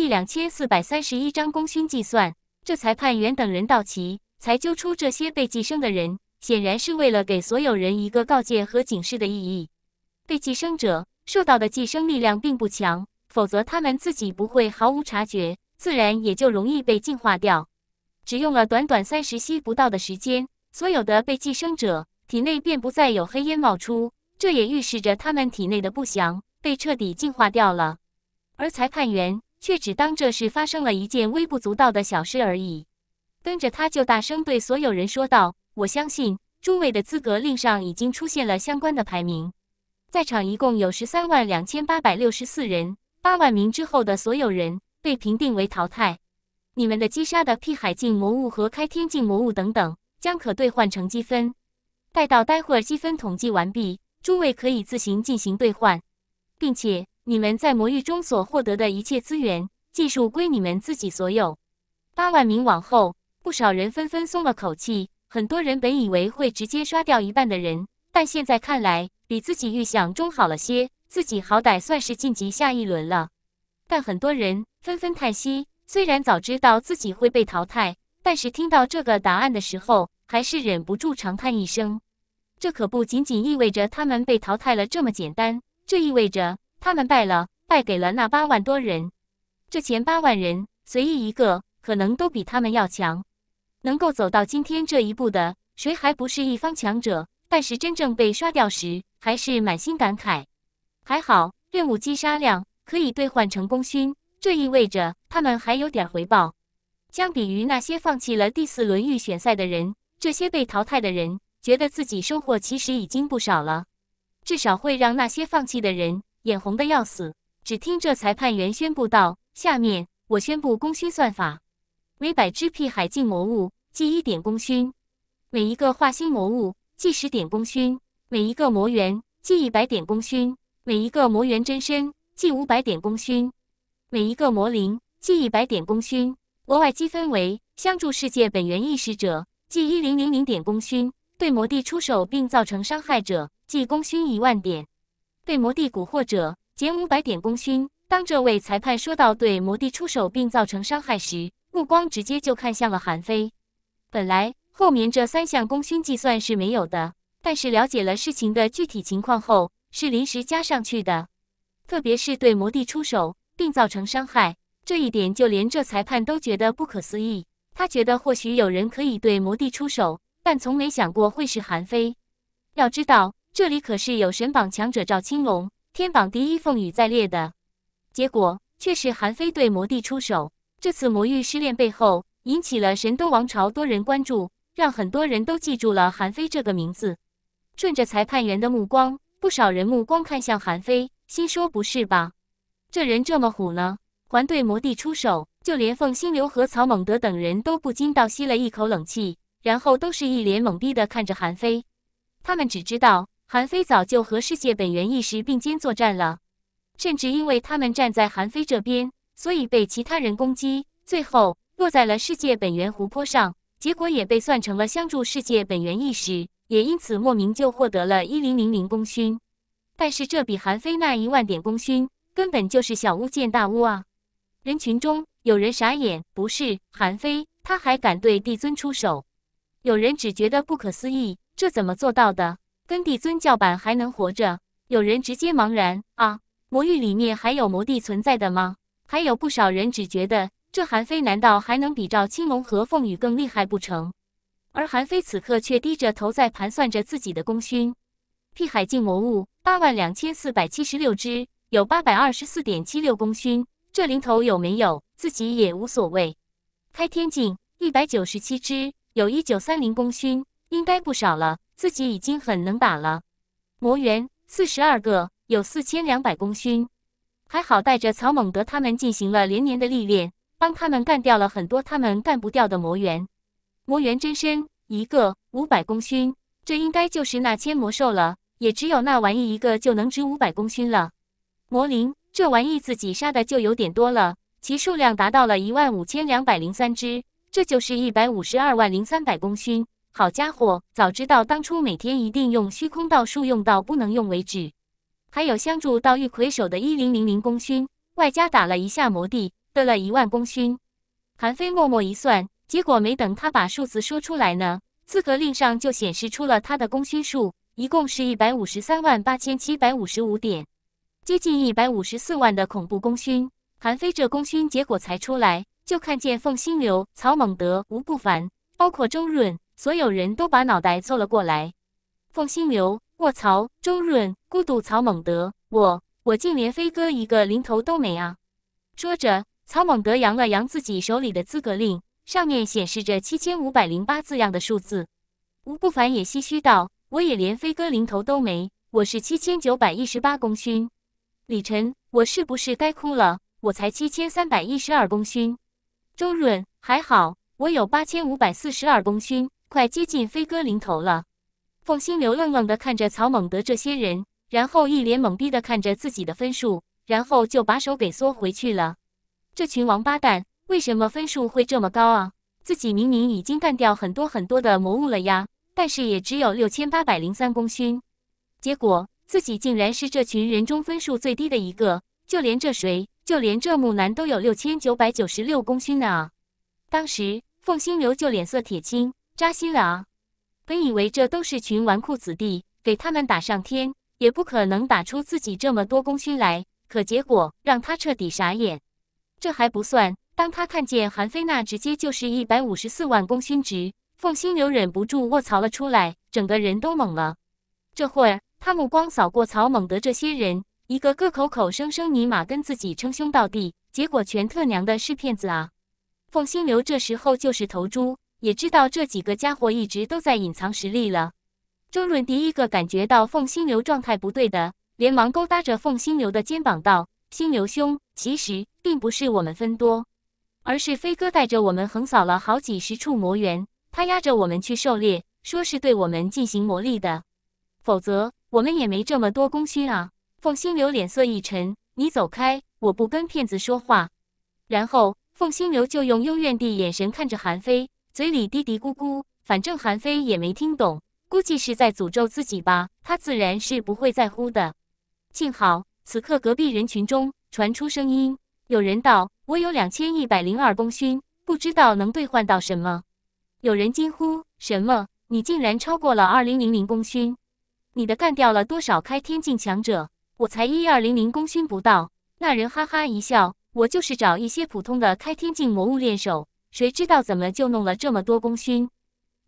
第两千四百三十一张功勋计算，这裁判员等人到齐才揪出这些被寄生的人，显然是为了给所有人一个告诫和警示的意义。被寄生者受到的寄生力量并不强，否则他们自己不会毫无察觉，自然也就容易被净化掉。只用了短短三十息不到的时间，所有的被寄生者体内便不再有黑烟冒出，这也预示着他们体内的不祥被彻底净化掉了。而裁判员。却只当这是发生了一件微不足道的小事而已，跟着他就大声对所有人说道：“我相信诸位的资格令上已经出现了相关的排名，在场一共有十三万两千八百六十四人，八万名之后的所有人被评定为淘汰。你们的击杀的辟海境魔物和开天境魔物等等，将可兑换成积分。待到待会积分统计完毕，诸位可以自行进行兑换，并且。”你们在魔域中所获得的一切资源、技术归你们自己所有。八万名往后，不少人纷纷松了口气。很多人本以为会直接刷掉一半的人，但现在看来比自己预想中好了些，自己好歹算是晋级下一轮了。但很多人纷纷叹息，虽然早知道自己会被淘汰，但是听到这个答案的时候，还是忍不住长叹一声。这可不仅仅意味着他们被淘汰了这么简单，这意味着……他们败了，败给了那八万多人。这前八万人随意一个，可能都比他们要强。能够走到今天这一步的，谁还不是一方强者？但是真正被刷掉时，还是满心感慨。还好任务击杀量可以兑换成功勋，这意味着他们还有点回报。相比于那些放弃了第四轮预选赛的人，这些被淘汰的人觉得自己收获其实已经不少了，至少会让那些放弃的人。眼红的要死！只听这裁判员宣布道：“下面我宣布功勋算法：每百只屁海境魔物记一点功勋；每一个化心魔物记十点功勋；每一个魔元记一百点功勋；每一个魔元真身记五百点功勋；每一个魔灵记一百点功勋。额外积分为：相助世界本源意识者计一零零零点功勋；对魔帝出手并造成伤害者计功勋一万点。”对魔帝蛊惑者减五百点功勋。当这位裁判说到对魔帝出手并造成伤害时，目光直接就看向了韩非。本来后面这三项功勋计算是没有的，但是了解了事情的具体情况后，是临时加上去的。特别是对魔帝出手并造成伤害这一点，就连这裁判都觉得不可思议。他觉得或许有人可以对魔帝出手，但从没想过会是韩非。要知道。这里可是有神榜强者赵青龙、天榜第一凤羽在列的结果，却是韩非对魔帝出手。这次魔域失恋背后引起了神都王朝多人关注，让很多人都记住了韩非这个名字。顺着裁判员的目光，不少人目光看向韩非，心说不是吧，这人这么虎呢，还对魔帝出手。就连凤心流和曹猛德等人都不禁倒吸了一口冷气，然后都是一脸懵逼的看着韩非。他们只知道。韩非早就和世界本源意识并肩作战了，甚至因为他们站在韩非这边，所以被其他人攻击，最后落在了世界本源湖泊上，结果也被算成了相助世界本源意识，也因此莫名就获得了一零零零功勋。但是这比韩非那一万点功勋根本就是小巫见大巫啊！人群中有人傻眼，不是韩非，他还敢对帝尊出手？有人只觉得不可思议，这怎么做到的？跟帝尊叫板还能活着？有人直接茫然啊！魔域里面还有魔帝存在的吗？还有不少人只觉得，这韩非难道还能比赵青龙和凤羽更厉害不成？而韩非此刻却低着头在盘算着自己的功勋。辟海境魔物八万两千四百七十六只，有八百二十四点七六功勋，这零头有没有自己也无所谓。开天境一百九十七只，有一九三零功勋，应该不少了。自己已经很能打了，魔猿四十二个，有四千两百功勋，还好带着曹猛德他们进行了连年的历练，帮他们干掉了很多他们干不掉的魔猿。魔猿真身一个五百功勋，这应该就是那千魔兽了，也只有那玩意一个就能值五百功勋了。魔灵这玩意自己杀的就有点多了，其数量达到了一万五千两百零三只，这就是一百五十二万零三百功勋。好家伙！早知道当初每天一定用虚空道术，用到不能用为止。还有相助到玉魁手的一零零零功勋，外加打了一下魔帝，得了一万功勋。韩非默默一算，结果没等他把数字说出来呢，资格令上就显示出了他的功勋数，一共是一百五十三万八千七百五十五点，接近一百五十四万的恐怖功勋。韩非这功勋结果才出来，就看见凤心流、曹猛德、吴不凡，包括周润。所有人都把脑袋凑了过来。凤星流，卧槽！周润，孤独，曹猛德，我我竟连飞哥一个零头都没啊！说着，曹猛德扬了扬自己手里的资格令，上面显示着七千五百零八字样的数字。吴不凡也唏嘘道：“我也连飞哥零头都没，我是七千九百一十八功勋。”李晨，我是不是该哭了？我才七千三百一十二功勋。周润还好，我有八千五百四十二功勋。快接近飞哥零头了，凤心流愣愣的看着曹猛德这些人，然后一脸懵逼的看着自己的分数，然后就把手给缩回去了。这群王八蛋，为什么分数会这么高啊？自己明明已经干掉很多很多的魔物了呀，但是也只有六千八百零三功勋，结果自己竟然是这群人中分数最低的一个。就连这谁，就连这木男都有六千九百九十六功勋呢。当时凤心流就脸色铁青。扎心了啊！本以为这都是群纨绔子弟，给他们打上天也不可能打出自己这么多功勋来，可结果让他彻底傻眼。这还不算，当他看见韩非那直接就是一百五十四万功勋值，凤星流忍不住卧槽了出来，整个人都懵了。这会儿他目光扫过曹猛的这些人，一个个口口声声尼玛跟自己称兄道弟，结果全特娘的是骗子啊！凤星流这时候就是头猪。也知道这几个家伙一直都在隐藏实力了。周润第一个感觉到凤心流状态不对的，连忙勾搭着凤心流的肩膀道：“心流兄，其实并不是我们分多，而是飞哥带着我们横扫了好几十处魔园，他压着我们去狩猎，说是对我们进行磨砺的，否则我们也没这么多功勋啊。”凤心流脸色一沉：“你走开，我不跟骗子说话。”然后凤心流就用幽怨的眼神看着韩非。嘴里嘀嘀咕咕，反正韩非也没听懂，估计是在诅咒自己吧。他自然是不会在乎的。幸好，此刻隔壁人群中传出声音，有人道：“我有两千一百零二功勋，不知道能兑换到什么。”有人惊呼：“什么？你竟然超过了二零零零功勋？你的干掉了多少开天境强者？我才一二零零功勋不到。”那人哈哈一笑：“我就是找一些普通的开天境魔物练手。”谁知道怎么就弄了这么多功勋？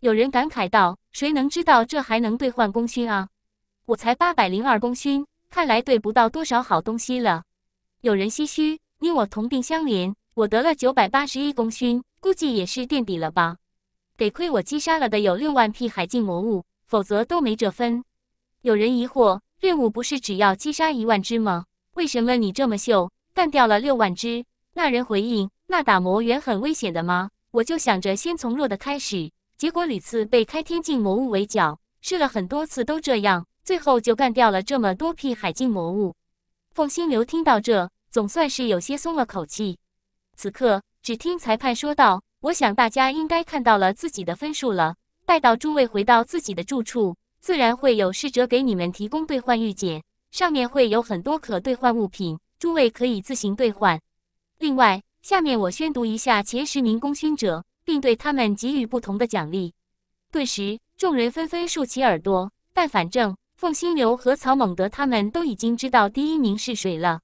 有人感慨道：“谁能知道这还能兑换功勋啊？我才八百零二功勋，看来兑不到多少好东西了。”有人唏嘘：“你我同病相怜，我得了九百八十一功勋，估计也是垫底了吧？得亏我击杀了的有六万匹海境魔物，否则都没这分。”有人疑惑：“任务不是只要击杀一万只吗？为什么你这么秀，干掉了六万只？”那人回应。那打磨原很危险的吗？我就想着先从弱的开始，结果屡次被开天境魔物围剿，试了很多次都这样，最后就干掉了这么多批海境魔物。凤心流听到这，总算是有些松了口气。此刻，只听裁判说道：“我想大家应该看到了自己的分数了。待到诸位回到自己的住处，自然会有侍者给你们提供兑换玉简，上面会有很多可兑换物品，诸位可以自行兑换。另外。”下面我宣读一下前十名功勋者，并对他们给予不同的奖励。顿时，众人纷纷竖起耳朵。但反正凤星流和曹猛德他们都已经知道第一名是谁了。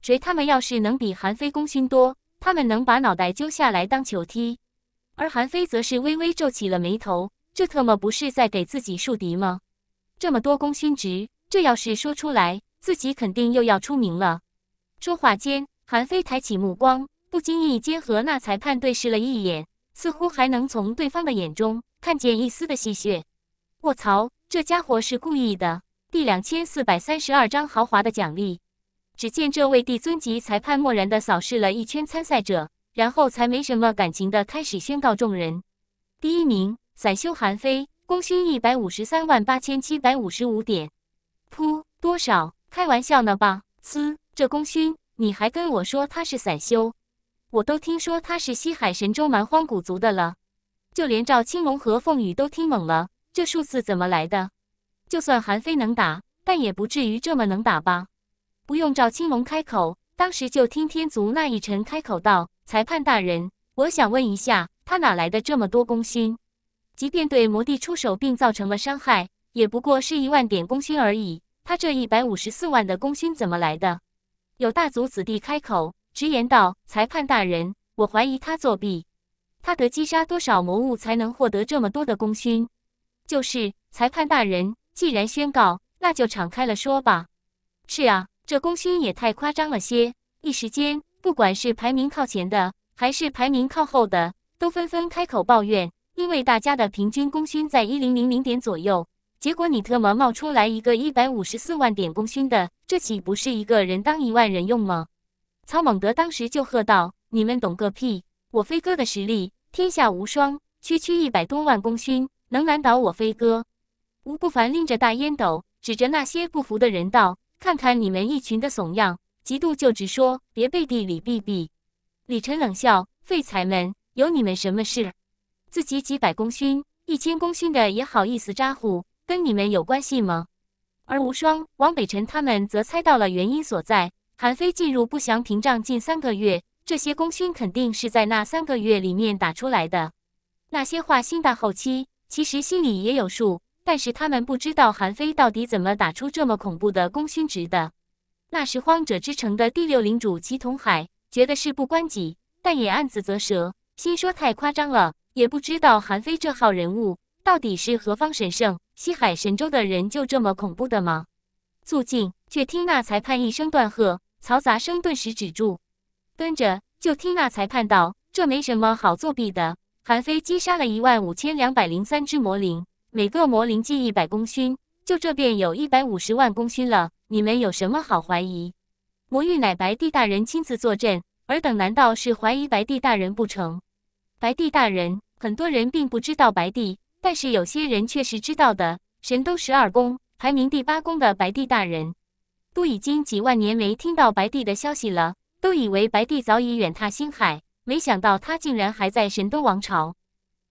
谁他们要是能比韩非功勋多，他们能把脑袋揪下来当球踢。而韩非则是微微皱起了眉头，这特么不是在给自己树敌吗？这么多功勋值，这要是说出来，自己肯定又要出名了。说话间，韩非抬起目光。不经意间和那裁判对视了一眼，似乎还能从对方的眼中看见一丝的戏谑。卧槽，这家伙是故意的！第两千四百三十二章豪华的奖励。只见这位帝尊级裁判漠然地扫视了一圈参赛者，然后才没什么感情的开始宣告众人：第一名，散修韩非，功勋一百五十三万八千七百五十五点。噗，多少？开玩笑呢吧？嘶，这功勋，你还跟我说他是散修？我都听说他是西海神州蛮荒古族的了，就连赵青龙和凤羽都听懵了。这数字怎么来的？就算韩非能打，但也不至于这么能打吧？不用赵青龙开口，当时就听天族那一臣开口道：“裁判大人，我想问一下，他哪来的这么多功勋？即便对魔帝出手并造成了伤害，也不过是一万点功勋而已。他这一百五十四万的功勋怎么来的？”有大族子弟开口。直言道：“裁判大人，我怀疑他作弊。他得击杀多少魔物才能获得这么多的功勋？就是裁判大人，既然宣告，那就敞开了说吧。是啊，这功勋也太夸张了些。一时间，不管是排名靠前的，还是排名靠后的，都纷纷开口抱怨。因为大家的平均功勋在一零零零点左右，结果你特么冒出来一个一百五十四万点功勋的，这岂不是一个人当一万人用吗？”曹猛德当时就喝道：“你们懂个屁！我飞哥的实力天下无双，区区一百多万功勋能难倒我飞哥？”吴不凡拎着大烟斗，指着那些不服的人道：“看看你们一群的怂样，嫉妒就直说，别背地里避避。”李晨冷笑：“废材们，有你们什么事？自己几百功勋、一千功勋的也好意思咋呼，跟你们有关系吗？”而无双、王北辰他们则猜到了原因所在。韩非进入不祥屏障近三个月，这些功勋肯定是在那三个月里面打出来的。那些话心大后期，其实心里也有数，但是他们不知道韩非到底怎么打出这么恐怖的功勋值的。那拾荒者之城的第六领主齐同海觉得事不关己，但也暗自啧舌，心说太夸张了，也不知道韩非这号人物到底是何方神圣。西海神州的人就这么恐怖的吗？肃静，却听那裁判一声断喝。嘈杂声顿时止住，跟着就听那裁判道：“这没什么好作弊的。韩飞击杀了一万五千两百零三只魔灵，每个魔灵记一百功勋，就这便有一百五十万功勋了。你们有什么好怀疑？魔域乃白帝大人亲自坐镇，尔等难道是怀疑白帝大人不成？白帝大人，很多人并不知道白帝，但是有些人却是知道的。神都十二宫排名第八宫的白帝大人。”都已经几万年没听到白帝的消息了，都以为白帝早已远踏星海，没想到他竟然还在神都王朝。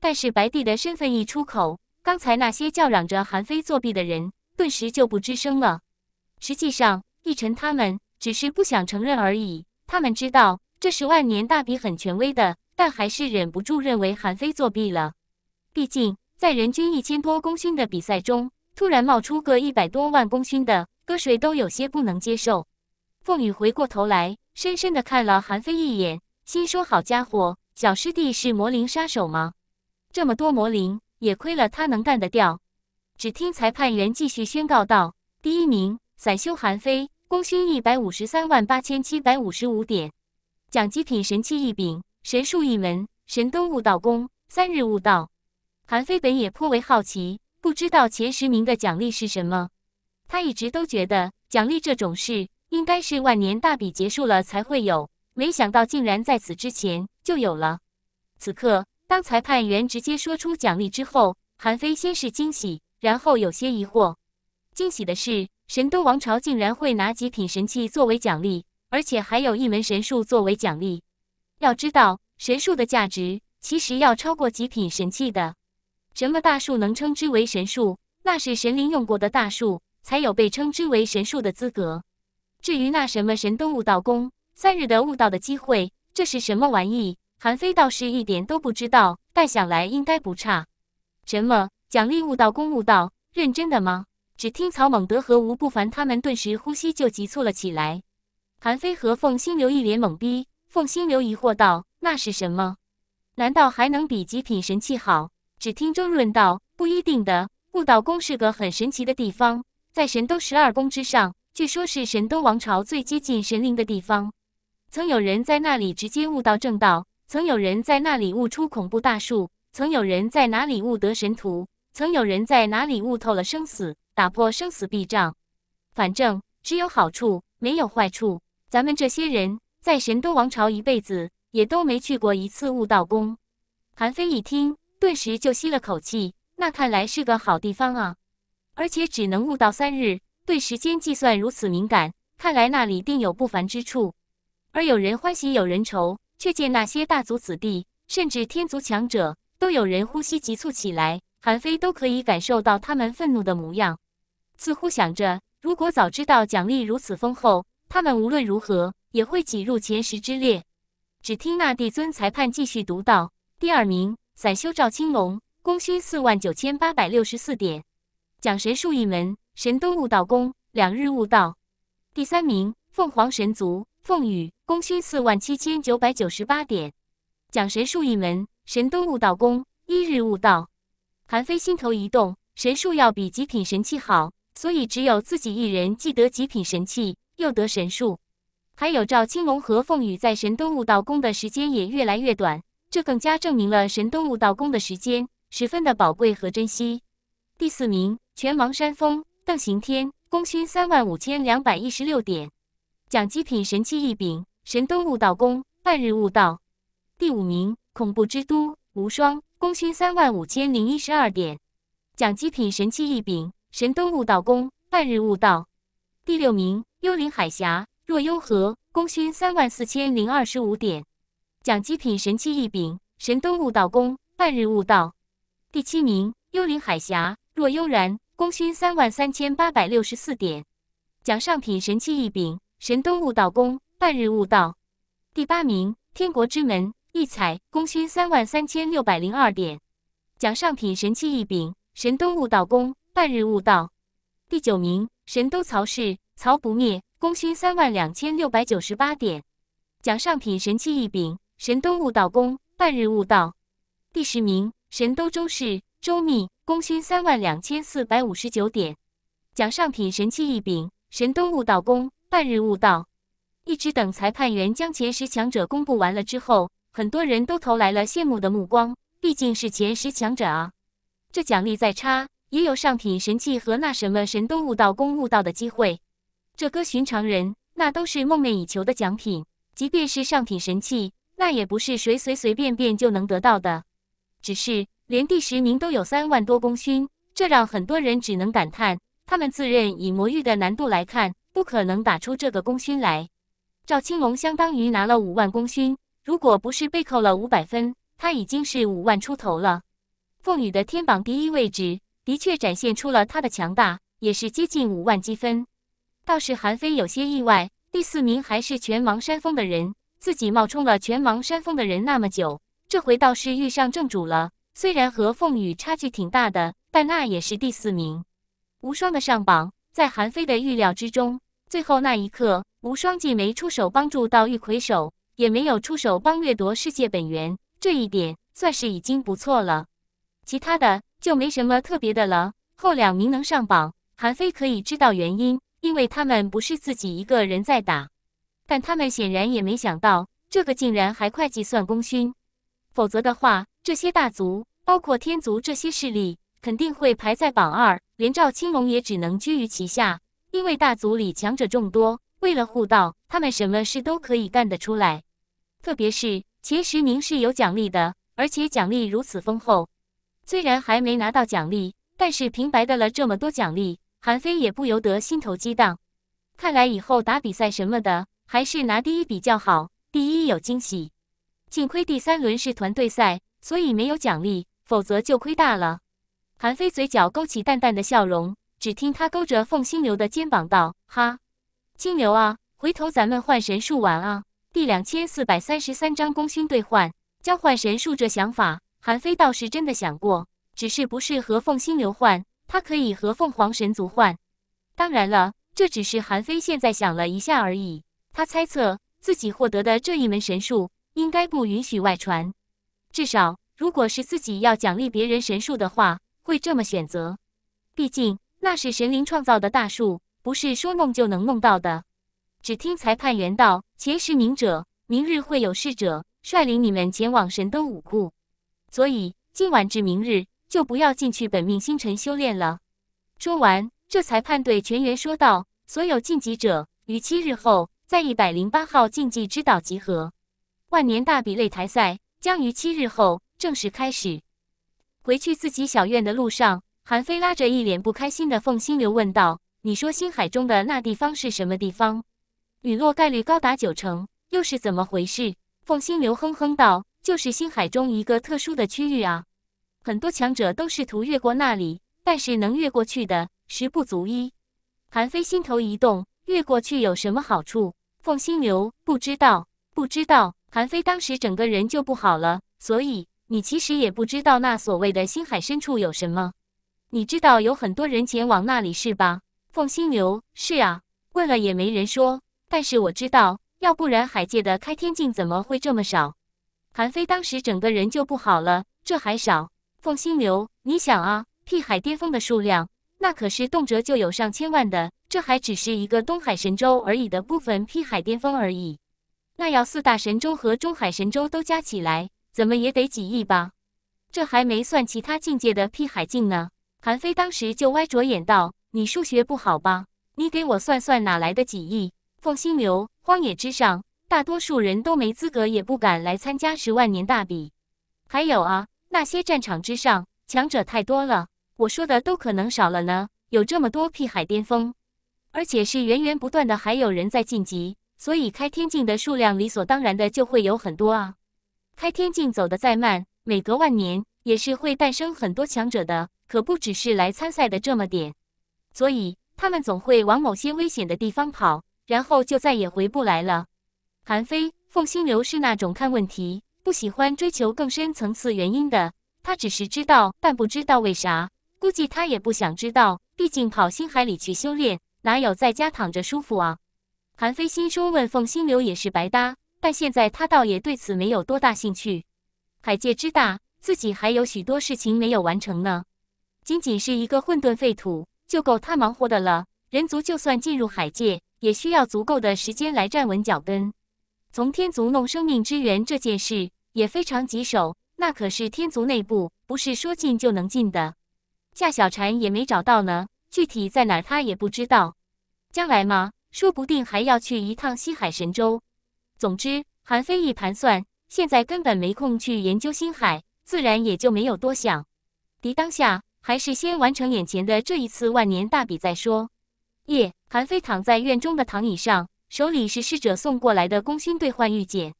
但是白帝的身份一出口，刚才那些叫嚷着韩非作弊的人顿时就不吱声了。实际上，一晨他们只是不想承认而已。他们知道这十万年大比很权威的，但还是忍不住认为韩非作弊了。毕竟，在人均一千多功勋的比赛中，突然冒出个一百多万功勋的。搁谁都有些不能接受。凤羽回过头来，深深地看了韩非一眼，心说：“好家伙，小师弟是魔灵杀手吗？这么多魔灵，也亏了他能干得掉。”只听裁判员继续宣告道：“第一名，散修韩非，功勋一百五十三万八千七百五十五点，奖金品神器一柄，神术一门，神灯悟道功，三日悟道。”韩非本也颇为好奇，不知道前十名的奖励是什么。他一直都觉得奖励这种事应该是万年大比结束了才会有，没想到竟然在此之前就有了。此刻，当裁判员直接说出奖励之后，韩非先是惊喜，然后有些疑惑。惊喜的是，神都王朝竟然会拿极品神器作为奖励，而且还有一门神术作为奖励。要知道，神术的价值其实要超过极品神器的。什么大树能称之为神树？那是神灵用过的大树，才有被称之为神树的资格。至于那什么神东悟道功，三日的悟道的机会，这是什么玩意？韩非倒是一点都不知道，但想来应该不差。什么奖励悟道功？悟道认真的吗？只听曹猛德和吴不凡他们顿时呼吸就急促了起来。韩非和凤心流一脸懵逼。凤心流疑惑道：“那是什么？难道还能比极品神器好？”只听周润道：“不一定的，悟道宫是个很神奇的地方。”在神都十二宫之上，据说是神都王朝最接近神灵的地方。曾有人在那里直接悟到正道，曾有人在那里悟出恐怖大树，曾有人在哪里悟得神图，曾有人在哪里悟透了生死，打破生死壁障。反正只有好处，没有坏处。咱们这些人在神都王朝一辈子也都没去过一次悟道宫。韩非一听，顿时就吸了口气。那看来是个好地方啊。而且只能悟到三日，对时间计算如此敏感，看来那里定有不凡之处。而有人欢喜，有人愁，却见那些大族子弟，甚至天族强者，都有人呼吸急促起来。韩非都可以感受到他们愤怒的模样，似乎想着，如果早知道奖励如此丰厚，他们无论如何也会挤入前十之列。只听那帝尊裁判继续读道：“第二名，散修赵青龙，功勋四万九千八百六十四点。”讲神术一门神东悟道功，两日悟道。第三名，凤凰神族凤羽，功勋四万七千九百九十八点。讲神术一门神东悟道功，一日悟道。韩非心头一动，神术要比极品神器好，所以只有自己一人既得极品神器，又得神术。还有赵青龙和凤羽在神东悟道功的时间也越来越短，这更加证明了神东悟道功的时间十分的宝贵和珍惜。第四名，拳王山峰邓行天，功勋三万五千两百一十六点，奖极品神器一柄，神东悟道功，半日悟道。第五名，恐怖之都无双，功勋三万五千零一十二点，奖极品神器一柄，神东悟道功，半日悟道。第六名，幽灵海峡若幽河，功勋三万四千零二十五点，奖极品神器一柄，神东悟道功，半日悟道。第七名，幽灵海峡。若悠然，功勋三万三千八百六十四点，奖上品神器一柄，神东悟道功，半日悟道。第八名，天国之门，异彩，功勋三万三千六百零二点，奖上品神器一柄，神东悟道功，半日悟道。第九名，神都曹氏，曹不灭，功勋三万两千六百九十八点，奖上品神器一柄，神东悟道功，半日悟道。第十名，神都周氏。周密功勋三万两千四百五十九点，奖上品神器一柄，神东悟道功，半日悟道。一直等裁判员将前十强者公布完了之后，很多人都投来了羡慕的目光。毕竟是前十强者啊，这奖励再差也有上品神器和那什么神东悟道功悟道的机会。这搁寻常人，那都是梦寐以求的奖品。即便是上品神器，那也不是谁随随便便就能得到的。只是。连第十名都有三万多功勋，这让很多人只能感叹，他们自认以魔域的难度来看，不可能打出这个功勋来。赵青龙相当于拿了五万功勋，如果不是被扣了五百分，他已经是五万出头了。凤羽的天榜第一位置的确展现出了他的强大，也是接近五万积分。倒是韩非有些意外，第四名还是全盲山峰的人，自己冒充了全盲山峰的人那么久，这回倒是遇上正主了。虽然和凤羽差距挺大的，但那也是第四名。无双的上榜在韩非的预料之中。最后那一刻，无双既没出手帮助到玉魁手，也没有出手帮掠夺世界本源，这一点算是已经不错了。其他的就没什么特别的了。后两名能上榜，韩非可以知道原因，因为他们不是自己一个人在打。但他们显然也没想到，这个竟然还会计算功勋。否则的话，这些大族，包括天族这些势力，肯定会排在榜二，连赵青龙也只能居于其下。因为大族里强者众多，为了护道，他们什么事都可以干得出来。特别是前十名是有奖励的，而且奖励如此丰厚。虽然还没拿到奖励，但是平白的了这么多奖励，韩非也不由得心头激荡。看来以后打比赛什么的，还是拿第一比较好，第一有惊喜。幸亏第三轮是团队赛，所以没有奖励，否则就亏大了。韩非嘴角勾起淡淡的笑容，只听他勾着凤心流的肩膀道：“哈，星流啊，回头咱们换神术玩啊。”第两千四百三十三章功勋兑换，交换神术这想法，韩非倒是真的想过，只是不适合凤心流换，他可以和凤凰神族换。当然了，这只是韩非现在想了一下而已。他猜测自己获得的这一门神术。应该不允许外传，至少如果是自己要奖励别人神树的话，会这么选择。毕竟那是神灵创造的大树，不是说弄就能弄到的。只听裁判员道：“前十名者，明日会有侍者率领你们前往神都五库。所以今晚至明日就不要进去本命星辰修炼了。”说完，这裁判对全员说道：“所有晋级者，于七日后在一百零八号禁忌之岛集合。”万年大比擂台赛将于七日后正式开始。回去自己小院的路上，韩非拉着一脸不开心的凤星流问道：“你说星海中的那地方是什么地方？陨落概率高达九成，又是怎么回事？”凤星流哼哼道：“就是星海中一个特殊的区域啊，很多强者都试图越过那里，但是能越过去的十不足一。”韩非心头一动，越过去有什么好处？凤星流不知道，不知道。韩非当时整个人就不好了，所以你其实也不知道那所谓的星海深处有什么。你知道有很多人前往那里是吧？凤心流，是啊，问了也没人说。但是我知道，要不然海界的开天镜怎么会这么少？韩非当时整个人就不好了，这还少？凤心流，你想啊，辟海巅峰的数量，那可是动辄就有上千万的，这还只是一个东海神州而已的部分辟海巅峰而已。那要四大神州和中海神州都加起来，怎么也得几亿吧？这还没算其他境界的屁海境呢。韩非当时就歪着眼道：“你数学不好吧？你给我算算哪来的几亿？”凤心流荒野之上，大多数人都没资格，也不敢来参加十万年大比。还有啊，那些战场之上强者太多了，我说的都可能少了呢。有这么多屁海巅峰，而且是源源不断的，还有人在晋级。所以开天境的数量理所当然的就会有很多啊！开天境走得再慢，每隔万年也是会诞生很多强者的，可不只是来参赛的这么点。所以他们总会往某些危险的地方跑，然后就再也回不来了。韩非凤心流是那种看问题不喜欢追求更深层次原因的，他只是知道，但不知道为啥。估计他也不想知道，毕竟跑星海里去修炼，哪有在家躺着舒服啊？韩非心说：“问：“凤心流也是白搭，但现在他倒也对此没有多大兴趣。海界之大，自己还有许多事情没有完成呢。仅仅是一个混沌废土就够他忙活的了。人族就算进入海界，也需要足够的时间来站稳脚跟。从天族弄生命之源这件事也非常棘手，那可是天族内部，不是说进就能进的。夏小蝉也没找到呢，具体在哪儿他也不知道。将来吗？”说不定还要去一趟西海神州。总之，韩非一盘算，现在根本没空去研究星海，自然也就没有多想。敌当下还是先完成眼前的这一次万年大比再说。夜，韩非躺在院中的躺椅上，手里是侍者送过来的功勋兑换玉简。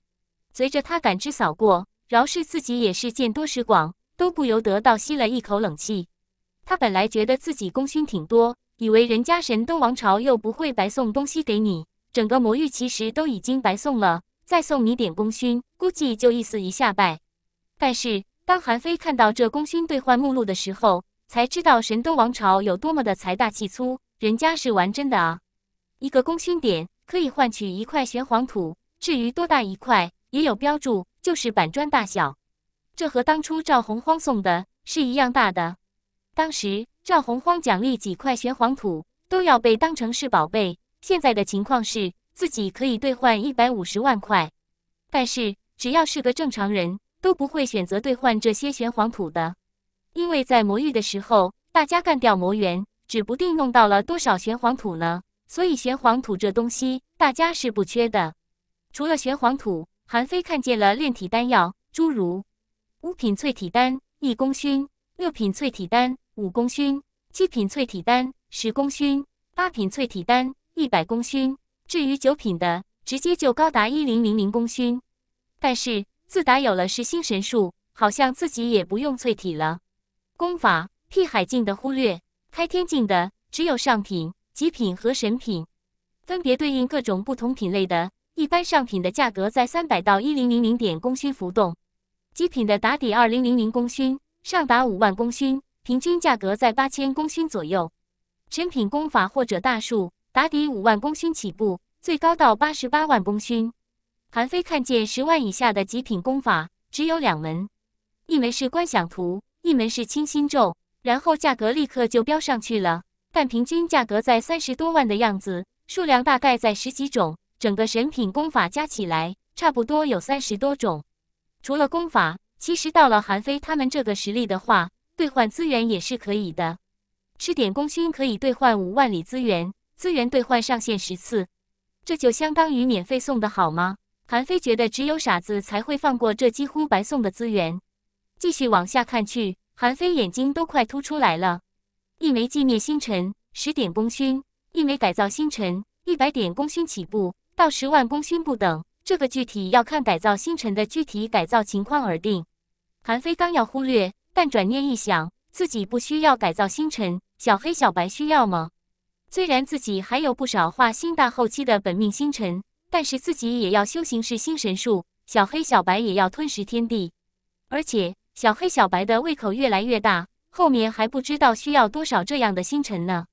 随着他感知扫过，饶是自己也是见多识广，都不由得倒吸了一口冷气。他本来觉得自己功勋挺多。以为人家神都王朝又不会白送东西给你，整个魔域其实都已经白送了，再送你点功勋，估计就意思一下拜。但是当韩非看到这功勋兑换目录的时候，才知道神都王朝有多么的财大气粗，人家是玩真的啊！一个功勋点可以换取一块玄黄土，至于多大一块也有标注，就是板砖大小。这和当初赵洪荒送的是一样大的，当时。赵洪荒奖励几块玄黄土，都要被当成是宝贝。现在的情况是，自己可以兑换一百五十万块，但是只要是个正常人都不会选择兑换这些玄黄土的，因为在魔域的时候，大家干掉魔猿，指不定弄到了多少玄黄土呢。所以玄黄土这东西，大家是不缺的。除了玄黄土，韩非看见了炼体丹药，诸如五品淬体丹、一功勋六品淬体丹。五功勋，七品淬体丹十功勋，八品淬体丹一百功勋。至于九品的，直接就高达一零零零功勋。但是自打有了十星神术，好像自己也不用淬体了。功法，辟海境的忽略，开天境的只有上品、极品和神品，分别对应各种不同品类的。一般上品的价格在三百到一零零零点功勋浮动，极品的打底二零零零功勋，上达五万功勋。平均价格在八千功勋左右，神品功法或者大树打底五万功勋起步，最高到八十八万功勋。韩非看见十万以下的极品功法只有两门，一门是观想图，一门是清心咒，然后价格立刻就飙上去了。但平均价格在三十多万的样子，数量大概在十几种，整个神品功法加起来差不多有三十多种。除了功法，其实到了韩非他们这个实力的话。兑换资源也是可以的，吃点功勋可以兑换五万里资源，资源兑换上限十次，这就相当于免费送的好吗？韩非觉得只有傻子才会放过这几乎白送的资源。继续往下看去，韩非眼睛都快凸出来了，一枚纪念星辰十点功勋，一枚改造星辰一百点功勋起步到十万功勋不等，这个具体要看改造星辰的具体改造情况而定。韩非刚要忽略。但转念一想，自己不需要改造星辰，小黑小白需要吗？虽然自己还有不少化星大后期的本命星辰，但是自己也要修行是星神术，小黑小白也要吞食天地，而且小黑小白的胃口越来越大，后面还不知道需要多少这样的星辰呢。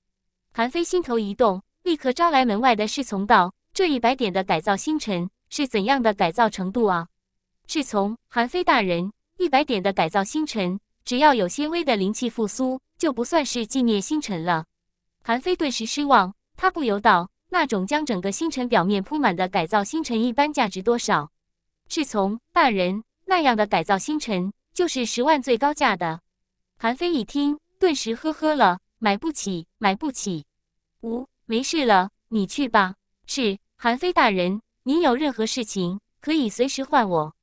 韩非心头一动，立刻招来门外的侍从道：“这一百点的改造星辰是怎样的改造程度啊？”侍从：“韩非大人，一百点的改造星辰。”只要有些微的灵气复苏，就不算是寂灭星辰了。韩非顿时失望，他不由道：“那种将整个星辰表面铺满的改造星辰，一般价值多少？”侍从大人那样的改造星辰就是十万最高价的。韩非一听，顿时呵呵了：“买不起，买不起。”吴，没事了，你去吧。是，韩非大人，您有任何事情可以随时唤我。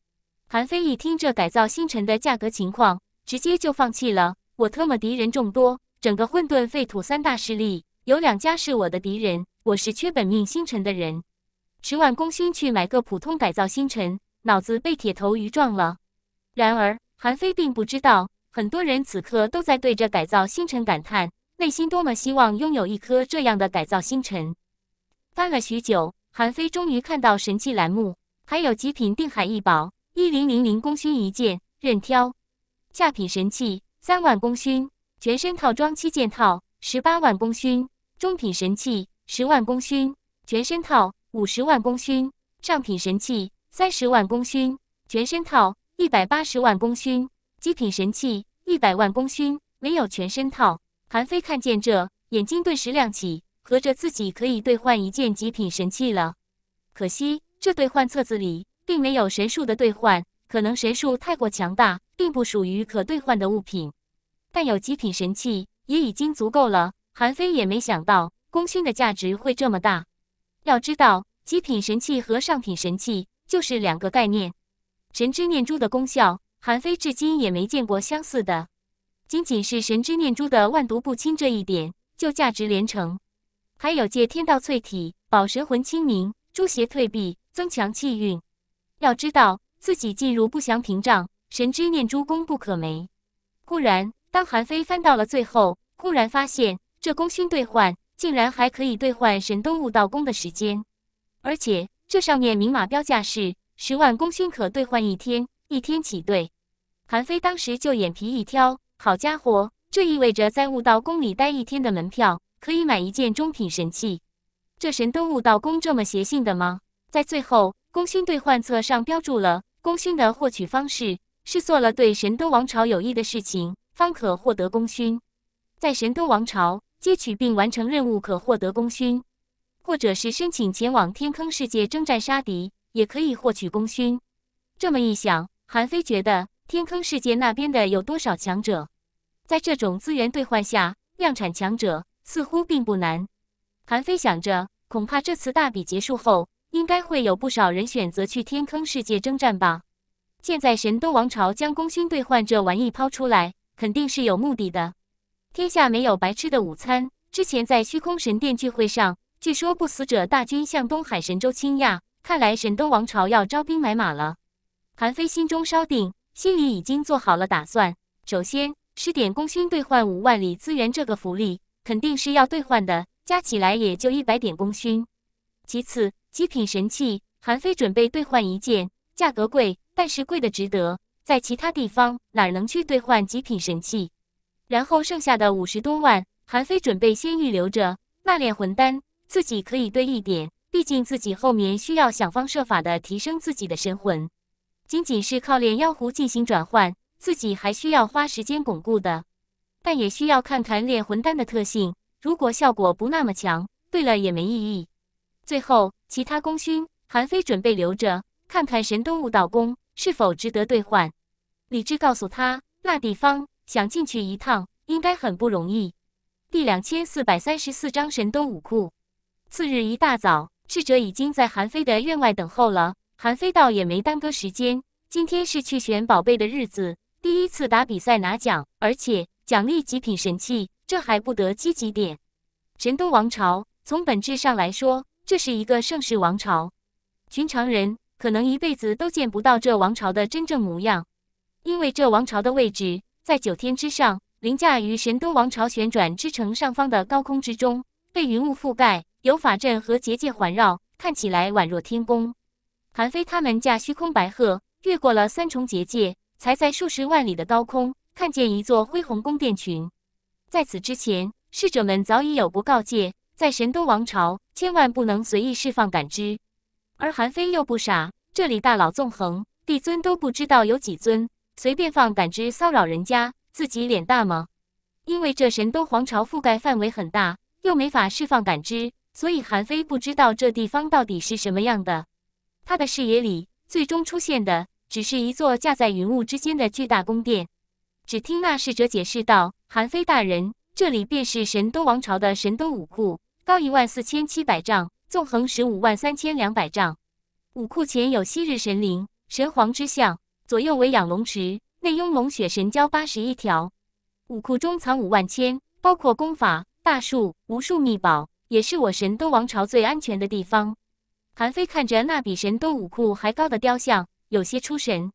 韩非一听这改造星辰的价格情况。直接就放弃了。我特么敌人众多，整个混沌废土三大势力有两家是我的敌人。我是缺本命星辰的人，十万功勋去买个普通改造星辰，脑子被铁头鱼撞了。然而韩非并不知道，很多人此刻都在对着改造星辰感叹，内心多么希望拥有一颗这样的改造星辰。翻了许久，韩非终于看到神器栏目，还有极品定海异宝，一零零零功勋一件，任挑。下品神器三万功勋，全身套装七件套十八万功勋；中品神器十万功勋，全身套五十万功勋；上品神器三十万功勋，全身套一百八十万功勋；极品神器一百万功勋，没有全身套。韩飞看见这，眼睛顿时亮起，合着自己可以兑换一件极品神器了。可惜这兑换册子里并没有神术的兑换。可能神术太过强大，并不属于可兑换的物品，但有极品神器也已经足够了。韩非也没想到功勋的价值会这么大。要知道，极品神器和上品神器就是两个概念。神之念珠的功效，韩非至今也没见过相似的。仅仅是神之念珠的万毒不侵这一点，就价值连城。还有借天道淬体，保神魂清明，诛邪退避，增强气运。要知道。自己进入不祥屏障，神之念珠功不可没。忽然，当韩非翻到了最后，忽然发现这功勋兑换竟然还可以兑换神东悟道功的时间，而且这上面明码标价是十万功勋可兑换一天，一天起兑。韩非当时就眼皮一挑，好家伙，这意味着在悟道宫里待一天的门票可以买一件中品神器。这神东悟道宫这么邪性的吗？在最后功勋兑换册上标注了。功勋的获取方式是做了对神都王朝有益的事情，方可获得功勋。在神都王朝接取并完成任务可获得功勋，或者是申请前往天坑世界征战杀敌，也可以获取功勋。这么一想，韩非觉得天坑世界那边的有多少强者，在这种资源兑换下量产强者似乎并不难。韩非想着，恐怕这次大比结束后。应该会有不少人选择去天坑世界征战吧？现在神东王朝将功勋兑换这玩意抛出来，肯定是有目的的。天下没有白吃的午餐。之前在虚空神殿聚会上，据说不死者大军向东海神州倾压，看来神东王朝要招兵买马了。韩非心中稍定，心里已经做好了打算。首先，十点功勋兑换五万里资源这个福利，肯定是要兑换的，加起来也就一百点功勋。其次。极品神器，韩非准备兑换一件，价格贵，但是贵的值得。在其他地方哪能去兑换极品神器？然后剩下的五十多万，韩非准备先预留着那炼魂丹，自己可以兑一点，毕竟自己后面需要想方设法的提升自己的神魂。仅仅是靠炼妖壶进行转换，自己还需要花时间巩固的，但也需要看看炼魂丹的特性，如果效果不那么强，兑了也没意义。最后，其他功勋韩非准备留着，看看神东悟道宫是否值得兑换。李治告诉他，那地方想进去一趟应该很不容易。第两千四百三十四章神东武库。次日一大早，侍者已经在韩非的院外等候了。韩非倒也没耽搁时间，今天是去选宝贝的日子，第一次打比赛拿奖，而且奖励极品神器，这还不得积极点？神东王朝从本质上来说。这是一个盛世王朝，寻常人可能一辈子都见不到这王朝的真正模样，因为这王朝的位置在九天之上，凌驾于神都王朝旋转之城上方的高空之中，被云雾覆盖，有法阵和结界环绕，看起来宛若天宫。韩非他们驾虚空白鹤，越过了三重结界，才在数十万里的高空看见一座恢宏宫殿群。在此之前，侍者们早已有过告诫。在神都王朝，千万不能随意释放感知。而韩非又不傻，这里大佬纵横，帝尊都不知道有几尊，随便放感知骚扰人家，自己脸大吗？因为这神都皇朝覆盖范围很大，又没法释放感知，所以韩非不知道这地方到底是什么样的。他的视野里，最终出现的只是一座架在云雾之间的巨大宫殿。只听那侍者解释道：“韩非大人，这里便是神都王朝的神都武库。”高一万四千七百丈，纵横十五万三千两百丈。武库前有昔日神灵、神皇之像，左右为养龙池，内拥龙血神蛟八十一条。武库中藏五万千，包括功法、大术、无数秘宝，也是我神都王朝最安全的地方。韩非看着那比神都武库还高的雕像，有些出神。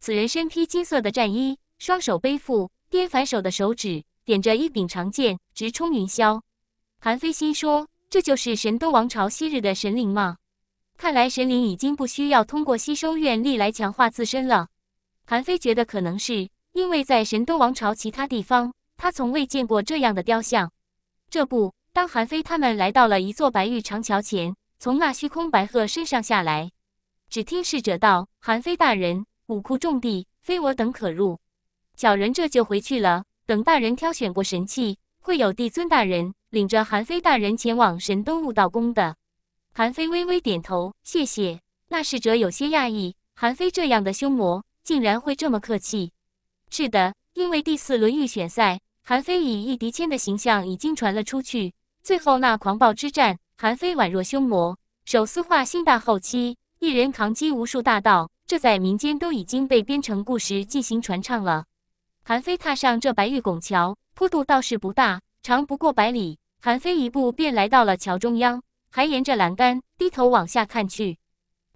此人身披金色的战衣，双手背负，颠反手的手指点着一柄长剑，直冲云霄。韩非心说：“这就是神都王朝昔日的神灵吗？看来神灵已经不需要通过吸收愿力来强化自身了。”韩非觉得，可能是因为在神都王朝其他地方，他从未见过这样的雕像。这不，当韩非他们来到了一座白玉长桥前，从那虚空白鹤身上下来，只听侍者道：“韩非大人，武库重地，非我等可入。小人这就回去了。等大人挑选过神器，会有帝尊大人。”领着韩非大人前往神都悟道宫的，韩非微微点头，谢谢。那侍者有些讶异，韩非这样的凶魔竟然会这么客气。是的，因为第四轮预选赛，韩非以一敌千的形象已经传了出去。最后那狂暴之战，韩非宛若凶魔，手撕化心大后期，一人扛击无数大道，这在民间都已经被编成故事进行传唱了。韩非踏上这白玉拱桥，坡度倒是不大，长不过百里。韩非一步便来到了桥中央，还沿着栏杆低头往下看去，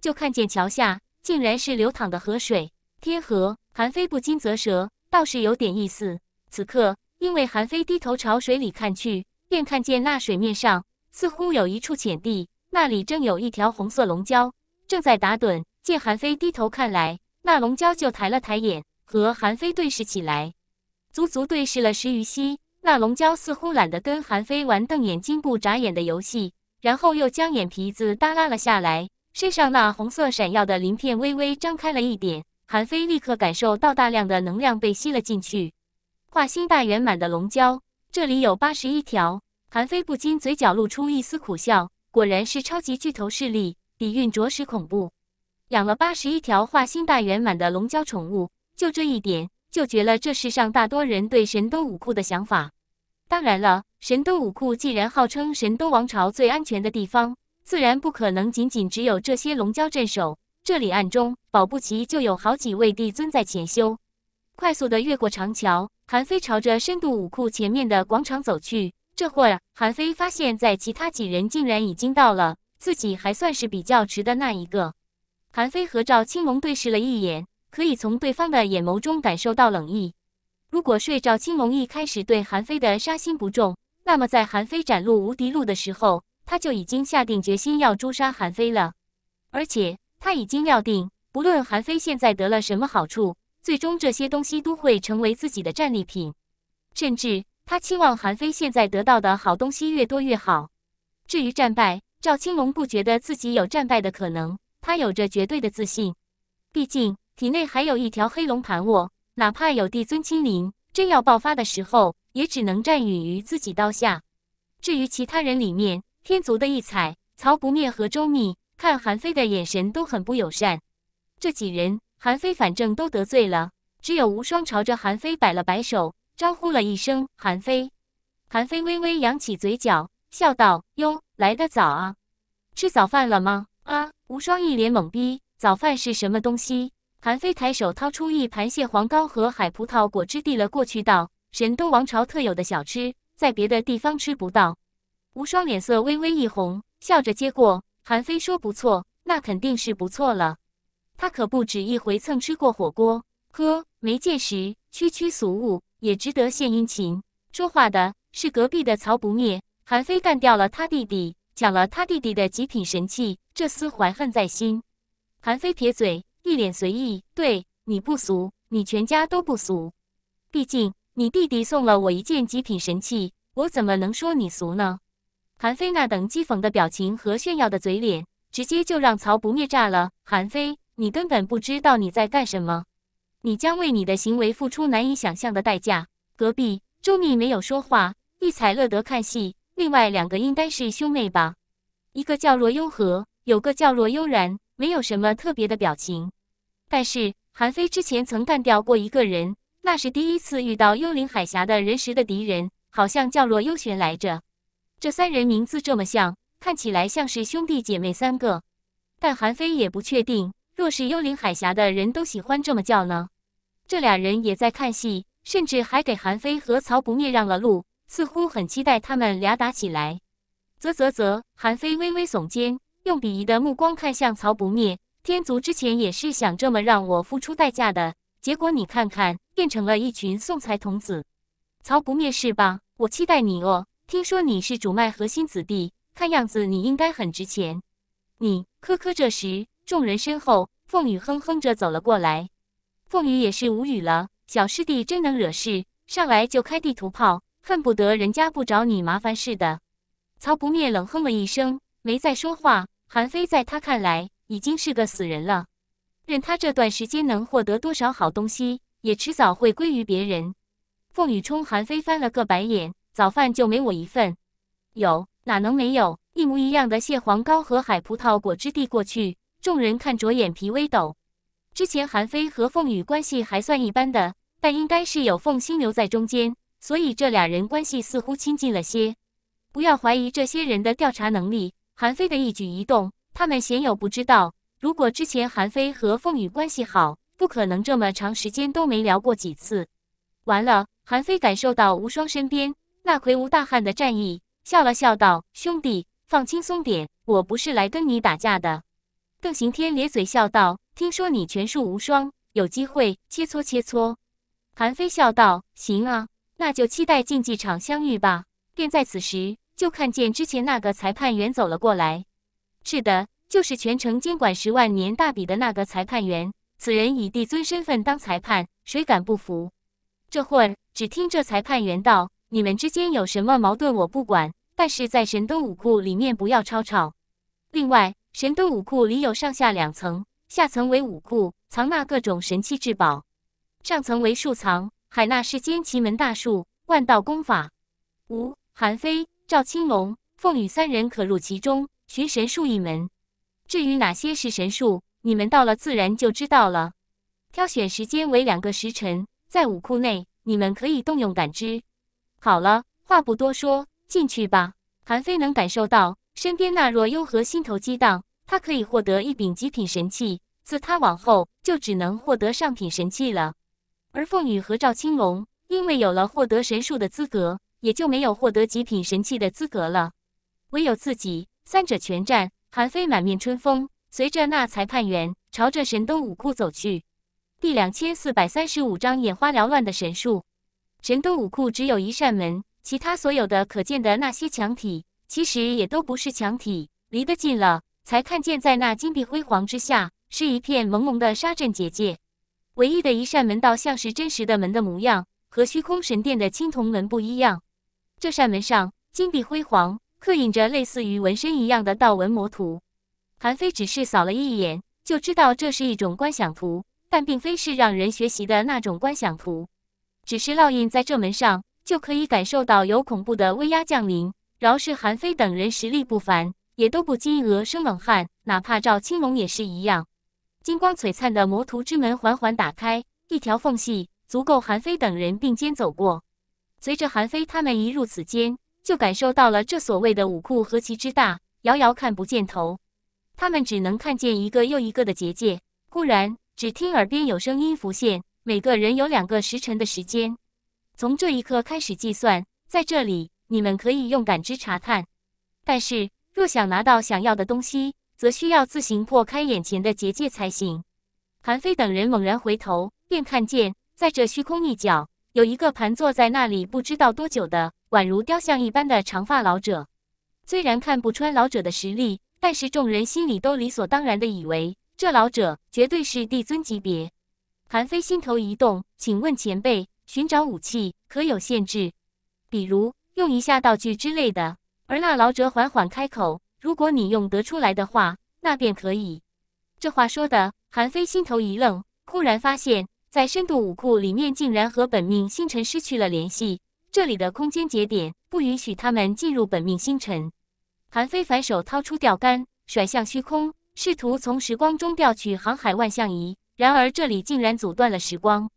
就看见桥下竟然是流淌的河水。天河，韩非不禁啧舌，倒是有点意思。此刻，因为韩非低头朝水里看去，便看见那水面上似乎有一处浅地，那里正有一条红色龙蛟正在打盹。见韩非低头看来，那龙蛟就抬了抬眼，和韩非对视起来，足足对视了十余息。那龙蛟似乎懒得跟韩非玩瞪眼睛不眨眼的游戏，然后又将眼皮子耷拉了下来，身上那红色闪耀的鳞片微微张开了一点。韩非立刻感受到大量的能量被吸了进去。化心大圆满的龙蛟，这里有八十一条。韩非不禁嘴角露出一丝苦笑，果然是超级巨头势力，底蕴着实恐怖。养了八十一条化心大圆满的龙蛟宠物，就这一点。就绝了这世上大多人对神都武库的想法。当然了，神都武库既然号称神都王朝最安全的地方，自然不可能仅仅只有这些龙蛟镇守。这里暗中保不齐就有好几位帝尊在潜修。快速的越过长桥，韩非朝着深度武库前面的广场走去。这会儿，韩非发现在其他几人竟然已经到了，自己还算是比较迟的那一个。韩非和赵青龙对视了一眼。可以从对方的眼眸中感受到冷意。如果睡赵青龙一开始对韩非的杀心不重，那么在韩非展露无敌路的时候，他就已经下定决心要诛杀韩非了。而且他已经料定，不论韩非现在得了什么好处，最终这些东西都会成为自己的战利品。甚至他期望韩非现在得到的好东西越多越好。至于战败，赵青龙不觉得自己有战败的可能，他有着绝对的自信。毕竟。体内还有一条黑龙盘卧，哪怕有帝尊亲临，真要爆发的时候，也只能战陨于自己刀下。至于其他人里面，天族的异彩、曹不灭和周密，看韩非的眼神都很不友善。这几人，韩非反正都得罪了。只有无双朝着韩非摆了摆手，招呼了一声：“韩非。”韩非微微扬起嘴角，笑道：“哟，来的早啊，吃早饭了吗？”啊！无双一脸懵逼，早饭是什么东西？韩非抬手掏出一盘蟹黄糕和海葡萄果汁，递了过去，道：“神都王朝特有的小吃，在别的地方吃不到。”无双脸色微微一红，笑着接过。韩非说：“不错，那肯定是不错了。他可不止一回蹭吃过火锅，呵，没见识，区区俗物也值得献殷勤。”说话的是隔壁的曹不灭。韩非干掉了他弟弟，抢了他弟弟的极品神器，这厮怀恨在心。韩非撇嘴。一脸随意，对你不俗，你全家都不俗。毕竟你弟弟送了我一件极品神器，我怎么能说你俗呢？韩非那等讥讽的表情和炫耀的嘴脸，直接就让曹不灭炸了。韩非，你根本不知道你在干什么，你将为你的行为付出难以想象的代价。隔壁周密没有说话，一彩乐得看戏。另外两个应该是兄妹吧，一个叫若悠和，有个叫若悠然。没有什么特别的表情，但是韩非之前曾干掉过一个人，那是第一次遇到幽灵海峡的人时的敌人，好像叫洛幽玄来着。这三人名字这么像，看起来像是兄弟姐妹三个，但韩非也不确定，若是幽灵海峡的人都喜欢这么叫呢？这俩人也在看戏，甚至还给韩非和曹不灭让了路，似乎很期待他们俩打起来。啧啧啧，韩非微微耸肩。用鄙夷的目光看向曹不灭，天族之前也是想这么让我付出代价的，结果你看看，变成了一群送财童子。曹不灭是吧？我期待你哦。听说你是主脉核心子弟，看样子你应该很值钱。你，科科。这时，众人身后，凤羽哼哼着走了过来。凤羽也是无语了，小师弟真能惹事，上来就开地图炮，恨不得人家不找你麻烦似的。曹不灭冷哼了一声，没再说话。韩非在他看来已经是个死人了，任他这段时间能获得多少好东西，也迟早会归于别人。凤雨冲韩非翻了个白眼：“早饭就没我一份，有哪能没有？一模一样的蟹黄糕和海葡萄果汁递过去，众人看着眼皮微抖。之前韩非和凤雨关系还算一般的，但应该是有凤心留在中间，所以这俩人关系似乎亲近了些。不要怀疑这些人的调查能力。”韩非的一举一动，他们鲜有不知道。如果之前韩非和凤羽关系好，不可能这么长时间都没聊过几次。完了，韩非感受到无双身边那魁梧大汉的战意，笑了笑道：“兄弟，放轻松点，我不是来跟你打架的。”邓行天咧嘴笑道：“听说你拳术无双，有机会切磋切磋。”韩非笑道：“行啊，那就期待竞技场相遇吧。”便在此时。就看见之前那个裁判员走了过来，是的，就是全程监管十万年大比的那个裁判员。此人以帝尊身份当裁判，谁敢不服？这会儿只听这裁判员道：“你们之间有什么矛盾，我不管；但是在神都武库里面不要吵吵。另外，神都武库里有上下两层，下层为武库，藏纳各种神器至宝；上层为树藏，海纳世间奇门大术、万道功法。”无，韩非。赵青龙、凤羽三人可入其中寻神术一门。至于哪些是神术，你们到了自然就知道了。挑选时间为两个时辰，在武库内，你们可以动用感知。好了，话不多说，进去吧。韩非能感受到身边那若幽和心头激荡，他可以获得一柄极品神器。自他往后，就只能获得上品神器了。而凤羽和赵青龙，因为有了获得神术的资格。也就没有获得极品神器的资格了，唯有自己三者全占。韩非满面春风，随着那裁判员朝着神东武库走去。第两千四百三十五章眼花缭乱的神术。神东武库只有一扇门，其他所有的可见的那些墙体其实也都不是墙体，离得近了才看见，在那金碧辉煌之下是一片朦胧的沙阵结界。唯一的一扇门道像是真实的门的模样，和虚空神殿的青铜门不一样。这扇门上金碧辉煌，刻印着类似于纹身一样的道纹魔图。韩非只是扫了一眼，就知道这是一种观想图，但并非是让人学习的那种观想图，只是烙印在这门上，就可以感受到有恐怖的威压降临。饶是韩非等人实力不凡，也都不禁额生冷汗，哪怕赵青龙也是一样。金光璀璨的魔图之门缓缓打开，一条缝隙足够韩非等人并肩走过。随着韩非他们一入此间，就感受到了这所谓的武库何其之大，遥遥看不见头。他们只能看见一个又一个的结界。忽然，只听耳边有声音浮现：“每个人有两个时辰的时间，从这一刻开始计算。在这里，你们可以用感知查探，但是若想拿到想要的东西，则需要自行破开眼前的结界才行。”韩非等人猛然回头，便看见在这虚空一角。有一个盘坐在那里，不知道多久的，宛如雕像一般的长发老者。虽然看不穿老者的实力，但是众人心里都理所当然的以为，这老者绝对是帝尊级别。韩非心头一动，请问前辈，寻找武器可有限制？比如用一下道具之类的？而那老者缓缓开口：“如果你用得出来的话，那便可以。”这话说的，韩非心头一愣，忽然发现。在深度武库里面，竟然和本命星辰失去了联系。这里的空间节点不允许他们进入本命星辰。韩非反手掏出钓竿，甩向虚空，试图从时光中调取航海万象仪。然而这里竟然阻断了时光。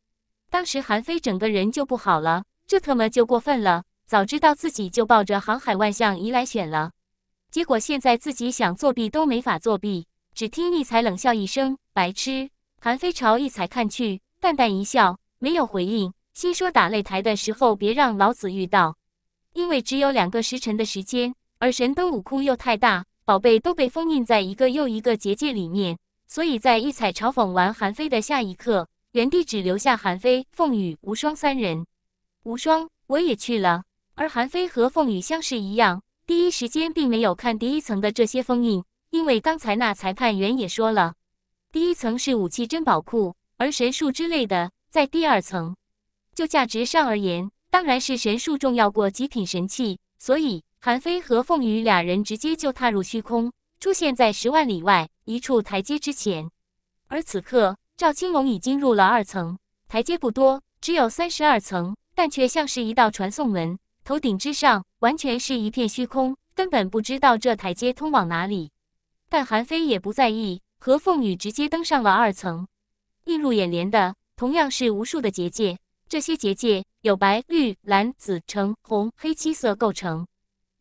当时韩非整个人就不好了，这特么就过分了。早知道自己就抱着航海万象仪来选了，结果现在自己想作弊都没法作弊。只听一彩冷笑一声：“白痴！”韩非朝一彩看去。淡淡一笑，没有回应，心说打擂台的时候别让老子遇到，因为只有两个时辰的时间，而神灯武库又太大，宝贝都被封印在一个又一个结界里面，所以，在一彩嘲讽完韩非的下一刻，原地只留下韩非、凤羽、无双三人。无双，我也去了。而韩非和凤羽相识一样，第一时间并没有看第一层的这些封印，因为刚才那裁判员也说了，第一层是武器珍宝库。而神树之类的，在第二层，就价值上而言，当然是神树重要过极品神器。所以韩非和凤羽俩人直接就踏入虚空，出现在十万里外一处台阶之前。而此刻，赵青龙已经入了二层台阶，不多，只有三十二层，但却像是一道传送门。头顶之上，完全是一片虚空，根本不知道这台阶通往哪里。但韩非也不在意，和凤羽直接登上了二层。映入眼帘的同样是无数的结界，这些结界有白、绿、蓝、紫、橙、红、黑七色构成。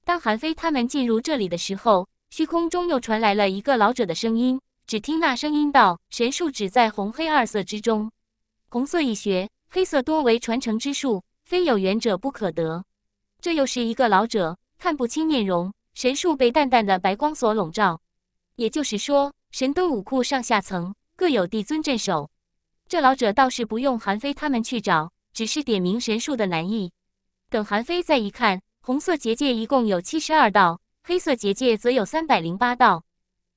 当韩非他们进入这里的时候，虚空中又传来了一个老者的声音。只听那声音道：“神术只在红黑二色之中，红色易学，黑色多为传承之术，非有缘者不可得。”这又是一个老者，看不清面容。神术被淡淡的白光所笼罩，也就是说，神都武库上下层各有帝尊镇守。这老者倒是不用韩非他们去找，只是点名神术的难易。等韩非再一看，红色结界一共有七十二道，黑色结界则有三百零八道。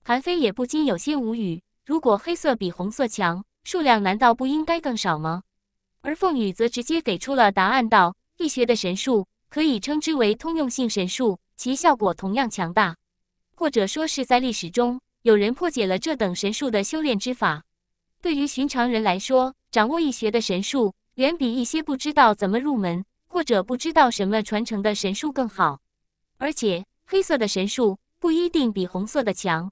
韩非也不禁有些无语：如果黑色比红色强，数量难道不应该更少吗？而凤羽则直接给出了答案道：“易学的神术可以称之为通用性神术，其效果同样强大，或者说是在历史中有人破解了这等神术的修炼之法。”对于寻常人来说，掌握易学的神术远比一些不知道怎么入门或者不知道什么传承的神术更好。而且，黑色的神术不一定比红色的强。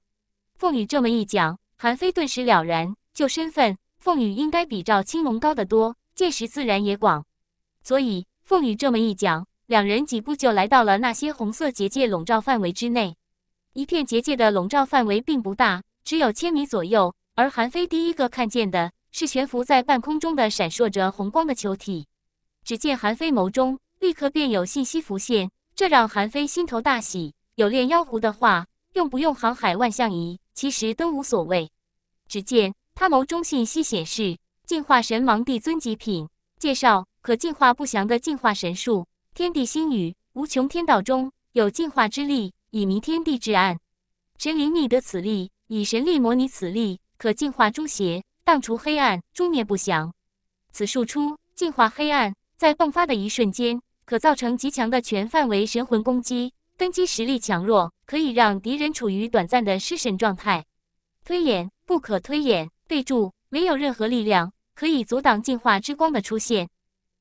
凤羽这么一讲，韩非顿时了然。就身份，凤羽应该比赵青龙高得多，见识自然也广。所以，凤羽这么一讲，两人几步就来到了那些红色结界笼罩范围之内。一片结界的笼罩范围并不大，只有千米左右。而韩非第一个看见的是悬浮在半空中的闪烁着红光的球体。只见韩非眸中立刻便有信息浮现，这让韩非心头大喜。有炼妖壶的话，用不用航海万象仪，其实都无所谓。只见他眸中信息显示：进化神王帝尊极品介绍，可进化不祥的进化神术。天地星语，无穷天道中有进化之力，以迷天地之暗。神灵逆得此力，以神力模拟此力。可净化诛邪，荡除黑暗，诛灭不祥。此术出，净化黑暗，在迸发的一瞬间，可造成极强的全范围神魂攻击。根基实力强弱，可以让敌人处于短暂的失神状态。推演不可推演。备注：没有任何力量可以阻挡净化之光的出现。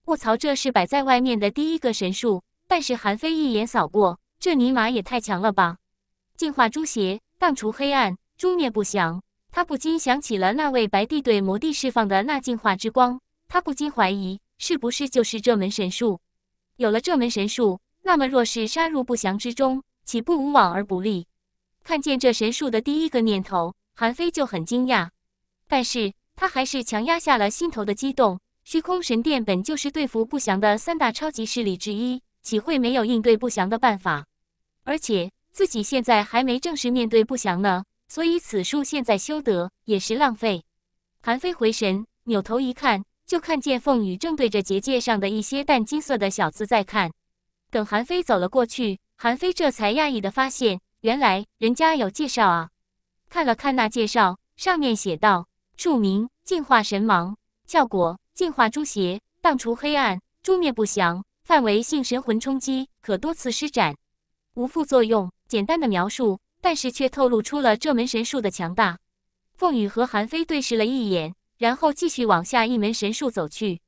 卧槽，这是摆在外面的第一个神术。但是韩非一眼扫过，这尼玛也太强了吧！净化诛邪，荡除黑暗，诛灭不祥。他不禁想起了那位白帝对魔帝释放的那净化之光，他不禁怀疑是不是就是这门神术。有了这门神术，那么若是杀入不祥之中，岂不无往而不利？看见这神术的第一个念头，韩非就很惊讶，但是他还是强压下了心头的激动。虚空神殿本就是对付不祥的三大超级势力之一，岂会没有应对不祥的办法？而且自己现在还没正式面对不祥呢。所以此术现在修得也是浪费。韩非回神，扭头一看，就看见凤羽正对着结界上的一些淡金色的小字在看。等韩非走了过去，韩非这才讶异的发现，原来人家有介绍啊！看了看那介绍，上面写道：术名进化神芒，效果进化诸邪，荡除黑暗，诛灭不祥，范围性神魂冲击，可多次施展，无副作用。简单的描述。但是却透露出了这门神术的强大。凤羽和韩非对视了一眼，然后继续往下一门神术走去。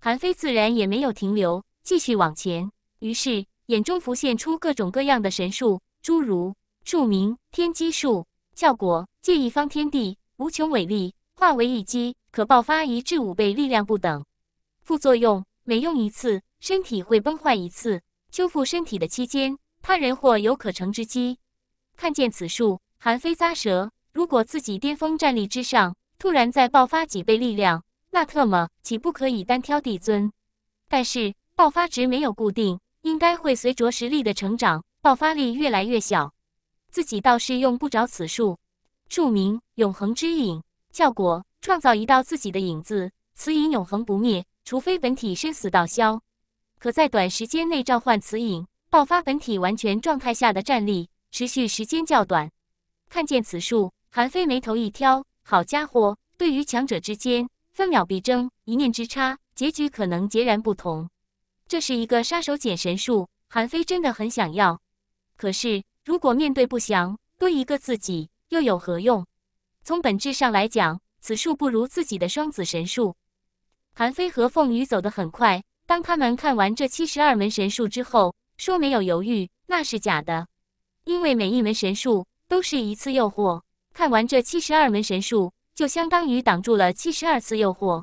韩非自然也没有停留，继续往前。于是眼中浮现出各种各样的神术，诸如著名、天机术、效果：借一方天地，无穷伟力，化为一击，可爆发一至五倍力量不等。副作用：每用一次，身体会崩坏一次。修复身体的期间，他人或有可乘之机。看见此术，韩非咂舌。如果自己巅峰战力之上，突然再爆发几倍力量，那特么岂不可以单挑帝尊？但是爆发值没有固定，应该会随着实力的成长，爆发力越来越小。自己倒是用不着此术。著名：永恒之影，效果：创造一道自己的影子，此影永恒不灭，除非本体生死道消。可在短时间内召唤此影，爆发本体完全状态下的战力。持续时间较短。看见此术，韩非眉头一挑，好家伙！对于强者之间，分秒必争，一念之差，结局可能截然不同。这是一个杀手锏神术，韩非真的很想要。可是，如果面对不祥，多一个自己又有何用？从本质上来讲，此术不如自己的双子神术。韩非和凤羽走得很快。当他们看完这七十二门神术之后，说没有犹豫，那是假的。因为每一门神术都是一次诱惑，看完这七十二门神术，就相当于挡住了七十二次诱惑。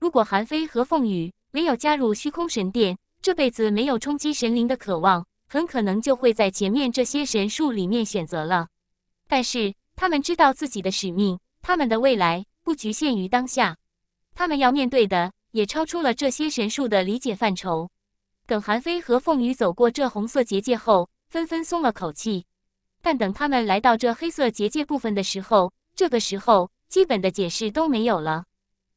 如果韩非和凤羽没有加入虚空神殿，这辈子没有冲击神灵的渴望，很可能就会在前面这些神术里面选择了。但是他们知道自己的使命，他们的未来不局限于当下，他们要面对的也超出了这些神术的理解范畴。等韩非和凤羽走过这红色结界后。纷纷松了口气，但等他们来到这黑色结界部分的时候，这个时候基本的解释都没有了。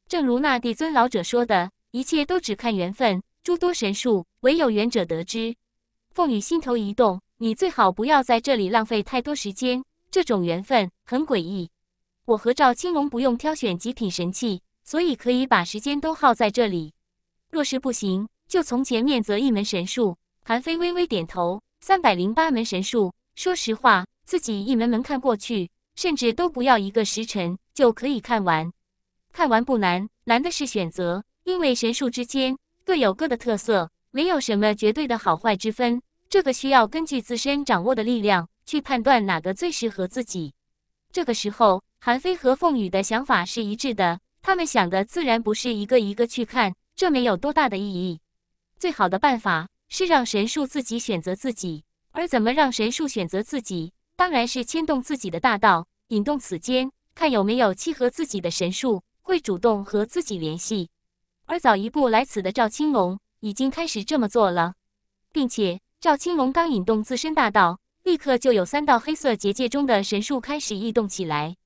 正如那帝尊老者说的，一切都只看缘分，诸多神术唯有缘者得知。凤羽心头一动，你最好不要在这里浪费太多时间，这种缘分很诡异。我和赵青龙不用挑选极品神器，所以可以把时间都耗在这里。若是不行，就从前面择一门神术。韩非微微点头。三百零八门神术，说实话，自己一门门看过去，甚至都不要一个时辰就可以看完。看完不难，难的是选择，因为神术之间各有各的特色，没有什么绝对的好坏之分。这个需要根据自身掌握的力量去判断哪个最适合自己。这个时候，韩非和凤羽的想法是一致的，他们想的自然不是一个一个去看，这没有多大的意义。最好的办法。是让神树自己选择自己，而怎么让神树选择自己？当然是牵动自己的大道，引动此间，看有没有契合自己的神树会主动和自己联系。而早一步来此的赵青龙已经开始这么做了，并且赵青龙刚引动自身大道，立刻就有三道黑色结界中的神树开始异动起来。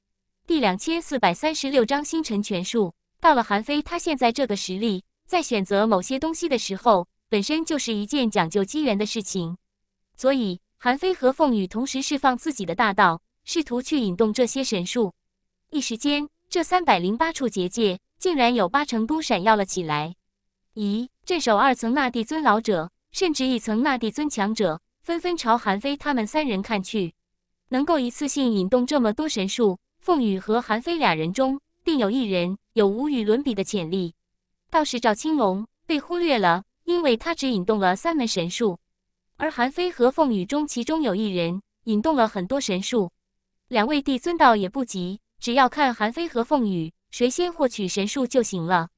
第两千四百三十六章星辰权术。到了韩非，他现在这个实力，在选择某些东西的时候。本身就是一件讲究机缘的事情，所以韩非和凤羽同时释放自己的大道，试图去引动这些神树。一时间，这三百零八处结界竟然有八成都闪耀了起来。咦，镇守二层那帝尊老者，甚至一层那帝尊强者纷纷朝韩非他们三人看去。能够一次性引动这么多神树，凤羽和韩非俩人中定有一人有无与伦比的潜力，倒是赵青龙被忽略了。因为他只引动了三门神术，而韩非和凤羽中其中有一人引动了很多神术，两位帝尊倒也不急，只要看韩非和凤羽谁先获取神术就行了。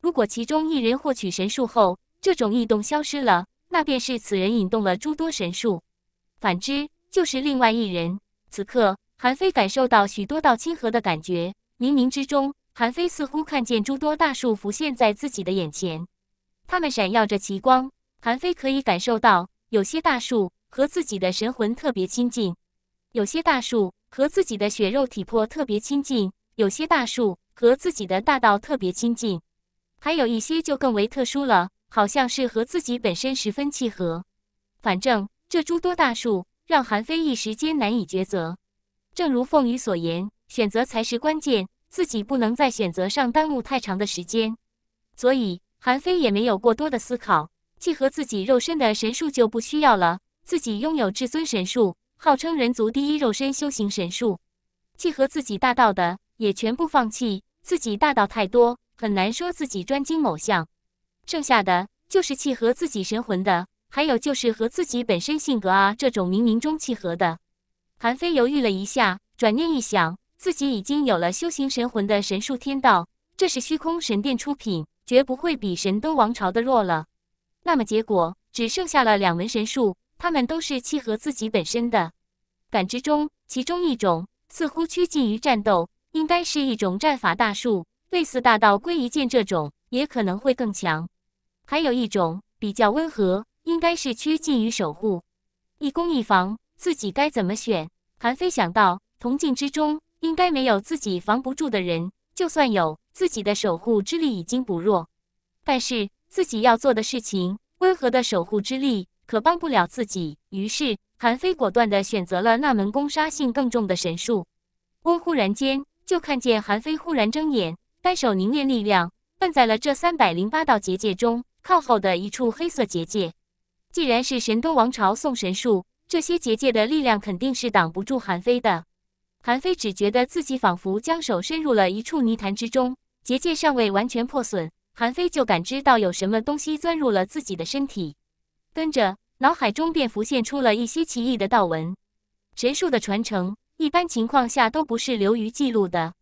如果其中一人获取神术后，这种异动消失了，那便是此人引动了诸多神术，反之就是另外一人。此刻，韩非感受到许多道亲和的感觉，冥冥之中，韩非似乎看见诸多大树浮现在自己的眼前。他们闪耀着奇光，韩非可以感受到，有些大树和自己的神魂特别亲近，有些大树和自己的血肉体魄特别亲近，有些大树和自己的大道特别亲近，还有一些就更为特殊了，好像是和自己本身十分契合。反正这诸多大树让韩非一时间难以抉择。正如凤羽所言，选择才是关键，自己不能在选择上耽误太长的时间，所以。韩非也没有过多的思考，契合自己肉身的神术就不需要了。自己拥有至尊神术，号称人族第一肉身修行神术，契合自己大道的也全部放弃。自己大道太多，很难说自己专精某项。剩下的就是契合自己神魂的，还有就是和自己本身性格啊这种冥冥中契合的。韩非犹豫了一下，转念一想，自己已经有了修行神魂的神术天道，这是虚空神殿出品。绝不会比神都王朝的弱了。那么结果只剩下了两门神术，他们都是契合自己本身的感知中，其中一种似乎趋近于战斗，应该是一种战法大术，类似大道归一剑这种，也可能会更强。还有一种比较温和，应该是趋近于守护，一攻一防，自己该怎么选？韩非想到，铜镜之中应该没有自己防不住的人，就算有。自己的守护之力已经不弱，但是自己要做的事情，温和的守护之力可帮不了自己。于是韩非果断地选择了那门攻杀性更重的神术。翁忽然间，就看见韩非忽然睁眼，单手凝练力量，摁在了这三百零八道结界中靠后的一处黑色结界。既然是神都王朝送神术，这些结界的力量肯定是挡不住韩非的。韩非只觉得自己仿佛将手伸入了一处泥潭之中。结界尚未完全破损，韩非就感知到有什么东西钻入了自己的身体，跟着脑海中便浮现出了一些奇异的道文。神术的传承，一般情况下都不是流于记录的。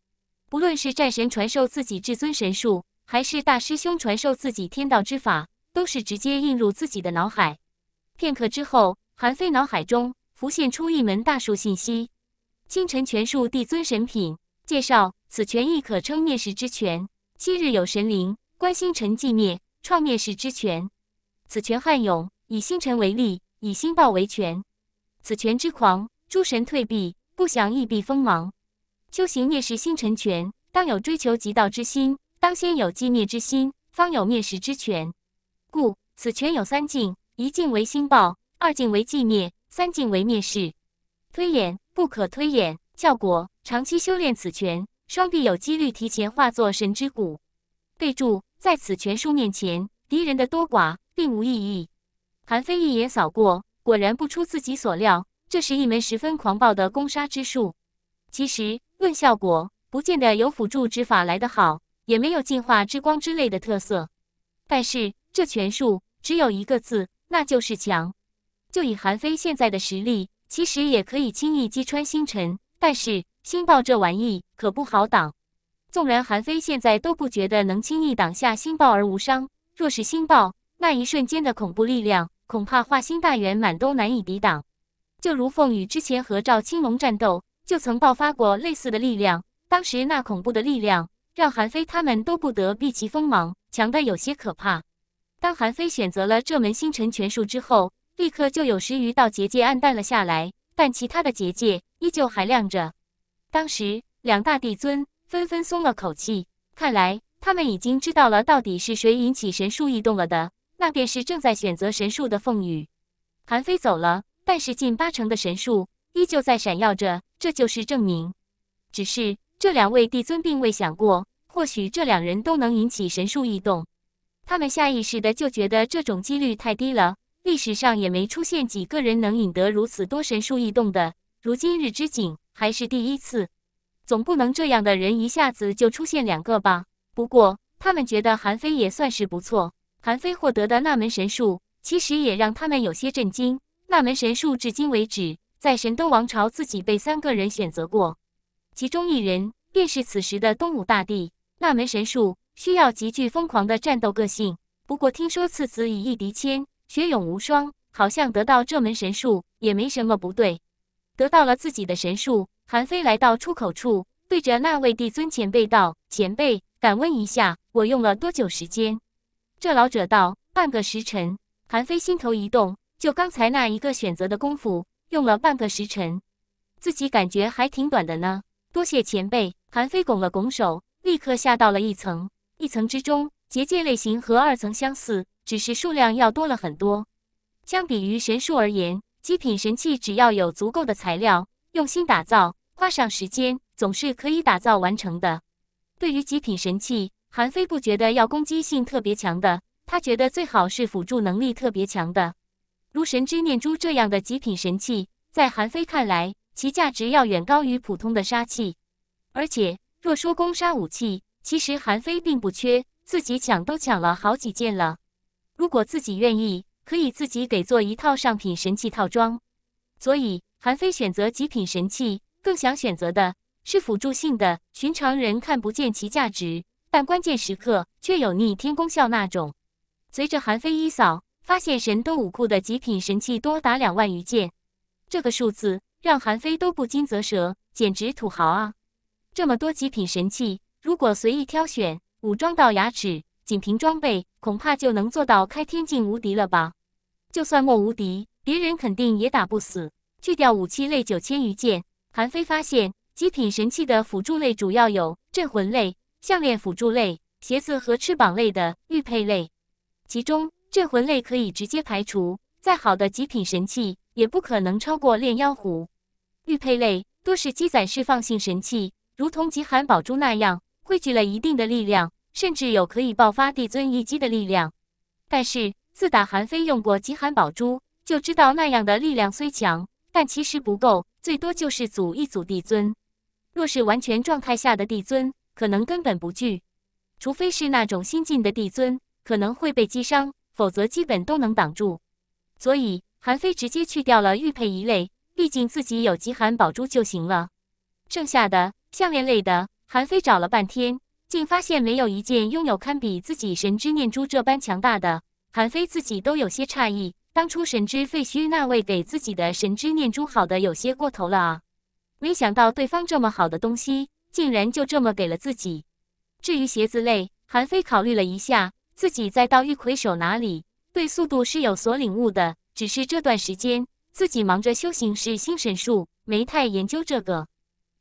不论是战神传授自己至尊神术，还是大师兄传授自己天道之法，都是直接印入自己的脑海。片刻之后，韩非脑海中浮现出一门大术信息：清晨全术，帝尊神品。介绍此泉亦可称灭世之泉。昔日有神灵观星辰寂灭，创灭世之泉。此泉悍勇，以星辰为例，以星爆为泉。此泉之狂，诸神退避，不祥亦避锋芒。修行灭世星辰泉，当有追求极道之心，当先有寂灭之心，方有灭世之泉。故此泉有三境：一境为星爆，二境为寂灭，三境为灭世。推演不可推演。效果长期修炼此拳，双臂有几率提前化作神之骨。备注：在此拳术面前，敌人的多寡并无意义。韩非一眼扫过，果然不出自己所料，这是一门十分狂暴的攻杀之术。其实论效果，不见得有辅助之法来得好，也没有进化之光之类的特色。但是这拳术只有一个字，那就是强。就以韩非现在的实力，其实也可以轻易击穿星辰。但是星爆这玩意可不好挡，纵然韩非现在都不觉得能轻易挡下星爆而无伤。若是星爆那一瞬间的恐怖力量，恐怕化星大圆满都难以抵挡。就如凤羽之前和赵青龙战斗，就曾爆发过类似的力量，当时那恐怖的力量让韩非他们都不得避其锋芒，强的有些可怕。当韩非选择了这门星辰拳术之后，立刻就有十余道结界暗淡了下来，但其他的结界。依旧还亮着，当时两大帝尊纷纷松了口气，看来他们已经知道了到底是谁引起神树异动了的，那便是正在选择神树的凤羽。韩非走了，但是近八成的神树依旧在闪耀着，这就是证明。只是这两位帝尊并未想过，或许这两人都能引起神树异动，他们下意识的就觉得这种几率太低了，历史上也没出现几个人能引得如此多神树异动的。如今日之景还是第一次，总不能这样的人一下子就出现两个吧？不过他们觉得韩非也算是不错。韩非获得的那门神术，其实也让他们有些震惊。那门神术至今为止，在神都王朝自己被三个人选择过，其中一人便是此时的东武大帝。那门神术需要极具疯狂的战斗个性，不过听说次子以一敌千，学勇无双，好像得到这门神术也没什么不对。得到了自己的神术，韩非来到出口处，对着那位帝尊前辈道：“前辈，敢问一下，我用了多久时间？”这老者道：“半个时辰。”韩非心头一动，就刚才那一个选择的功夫，用了半个时辰，自己感觉还挺短的呢。多谢前辈，韩非拱了拱手，立刻下到了一层。一层之中，结界类型和二层相似，只是数量要多了很多。相比于神术而言。极品神器，只要有足够的材料，用心打造，花上时间，总是可以打造完成的。对于极品神器，韩非不觉得要攻击性特别强的，他觉得最好是辅助能力特别强的，如神之念珠这样的极品神器，在韩非看来，其价值要远高于普通的杀器。而且，若说攻杀武器，其实韩非并不缺，自己抢都抢了好几件了。如果自己愿意。可以自己给做一套上品神器套装，所以韩非选择极品神器，更想选择的是辅助性的，寻常人看不见其价值，但关键时刻却有逆天功效那种。随着韩非一扫，发现神都武库的极品神器多达两万余件，这个数字让韩非都不禁啧舌，简直土豪啊！这么多极品神器，如果随意挑选，武装到牙齿。仅凭装备，恐怕就能做到开天境无敌了吧？就算莫无敌，别人肯定也打不死。去掉武器类九千余件，韩非发现，极品神器的辅助类主要有镇魂类、项链辅助类、鞋子和翅膀类的玉佩类。其中镇魂类可以直接排除，再好的极品神器也不可能超过炼妖壶。玉佩类多是积攒释放性神器，如同极寒宝珠那样，汇聚了一定的力量。甚至有可以爆发帝尊一击的力量，但是自打韩非用过极寒宝珠，就知道那样的力量虽强，但其实不够，最多就是阻一组帝尊。若是完全状态下的帝尊，可能根本不惧，除非是那种新晋的帝尊，可能会被击伤，否则基本都能挡住。所以韩非直接去掉了玉佩一类，毕竟自己有极寒宝珠就行了。剩下的项链类的，韩非找了半天。竟发现没有一件拥有堪比自己神之念珠这般强大的，韩非自己都有些诧异。当初神之废墟那位给自己的神之念珠，好的有些过头了啊！没想到对方这么好的东西，竟然就这么给了自己。至于鞋子类，韩非考虑了一下，自己在到玉魁手哪里对速度是有所领悟的，只是这段时间自己忙着修行是新神术，没太研究这个。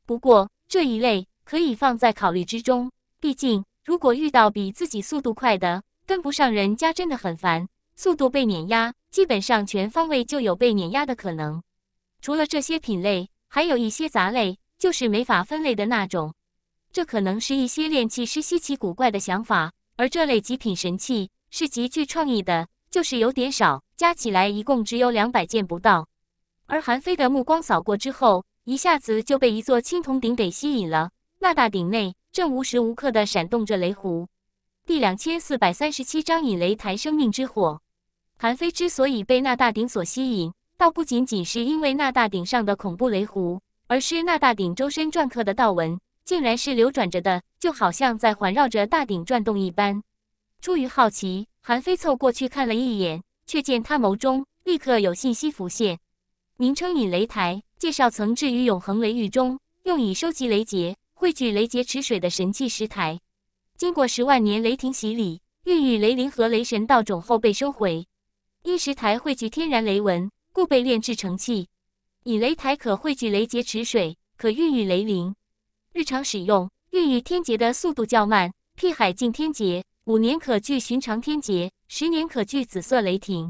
不过这一类可以放在考虑之中。毕竟，如果遇到比自己速度快的，跟不上人家真的很烦。速度被碾压，基本上全方位就有被碾压的可能。除了这些品类，还有一些杂类，就是没法分类的那种。这可能是一些炼器师稀奇古怪的想法，而这类极品神器是极具创意的，就是有点少，加起来一共只有两百件不到。而韩非的目光扫过之后，一下子就被一座青铜鼎给吸引了。那大鼎内。正无时无刻地闪动着雷弧。第两千四百三十七章引雷台生命之火。韩非之所以被那大鼎所吸引，倒不仅仅是因为那大鼎上的恐怖雷弧，而是那大鼎周身篆刻的道纹，竟然是流转着的，就好像在环绕着大鼎转动一般。出于好奇，韩非凑过去看了一眼，却见他眸中立刻有信息浮现，名称引雷台，介绍曾置于永恒雷域中，用以收集雷劫。汇聚雷劫池水的神器石台，经过十万年雷霆洗礼，孕育雷灵和雷神道种后被收回。因石台汇聚天然雷纹，故被炼制成器。以雷台可汇聚雷劫池水，可孕育雷灵。日常使用孕育天劫的速度较慢。辟海境天劫五年可聚寻常天劫，十年可聚紫色雷霆；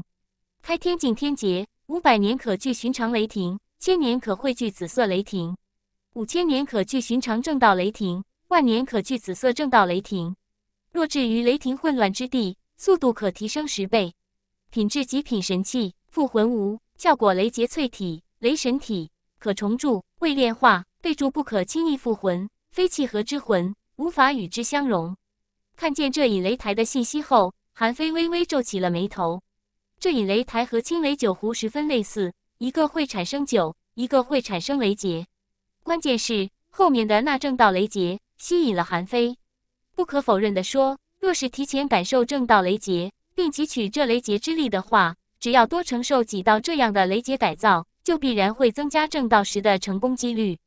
开天境天劫五百年可聚寻常雷霆，千年可汇聚紫色雷霆。五千年可聚寻常正道雷霆，万年可聚紫色正道雷霆。若置于雷霆混乱之地，速度可提升十倍。品质极品神器，附魂无效果，雷劫淬体，雷神体可重铸，未炼化备注不可轻易复魂，非契合之魂无法与之相融。看见这引雷台的信息后，韩非微微皱起了眉头。这引雷台和青雷酒壶十分类似，一个会产生酒，一个会产生雷劫。关键是后面的那正道雷劫吸引了韩非。不可否认的说，若是提前感受正道雷劫，并汲取这雷劫之力的话，只要多承受几道这样的雷劫改造，就必然会增加正道时的成功几率。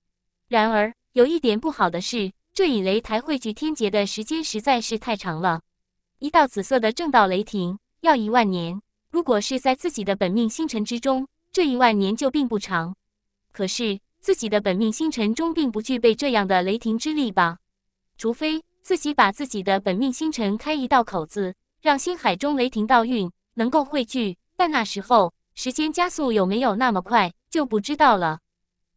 然而，有一点不好的是，这以雷台汇聚天劫的时间实在是太长了。一道紫色的正道雷霆要一万年，如果是在自己的本命星辰之中，这一万年就并不长。可是。自己的本命星辰中并不具备这样的雷霆之力吧？除非自己把自己的本命星辰开一道口子，让星海中雷霆道运能够汇聚，但那时候时间加速有没有那么快就不知道了。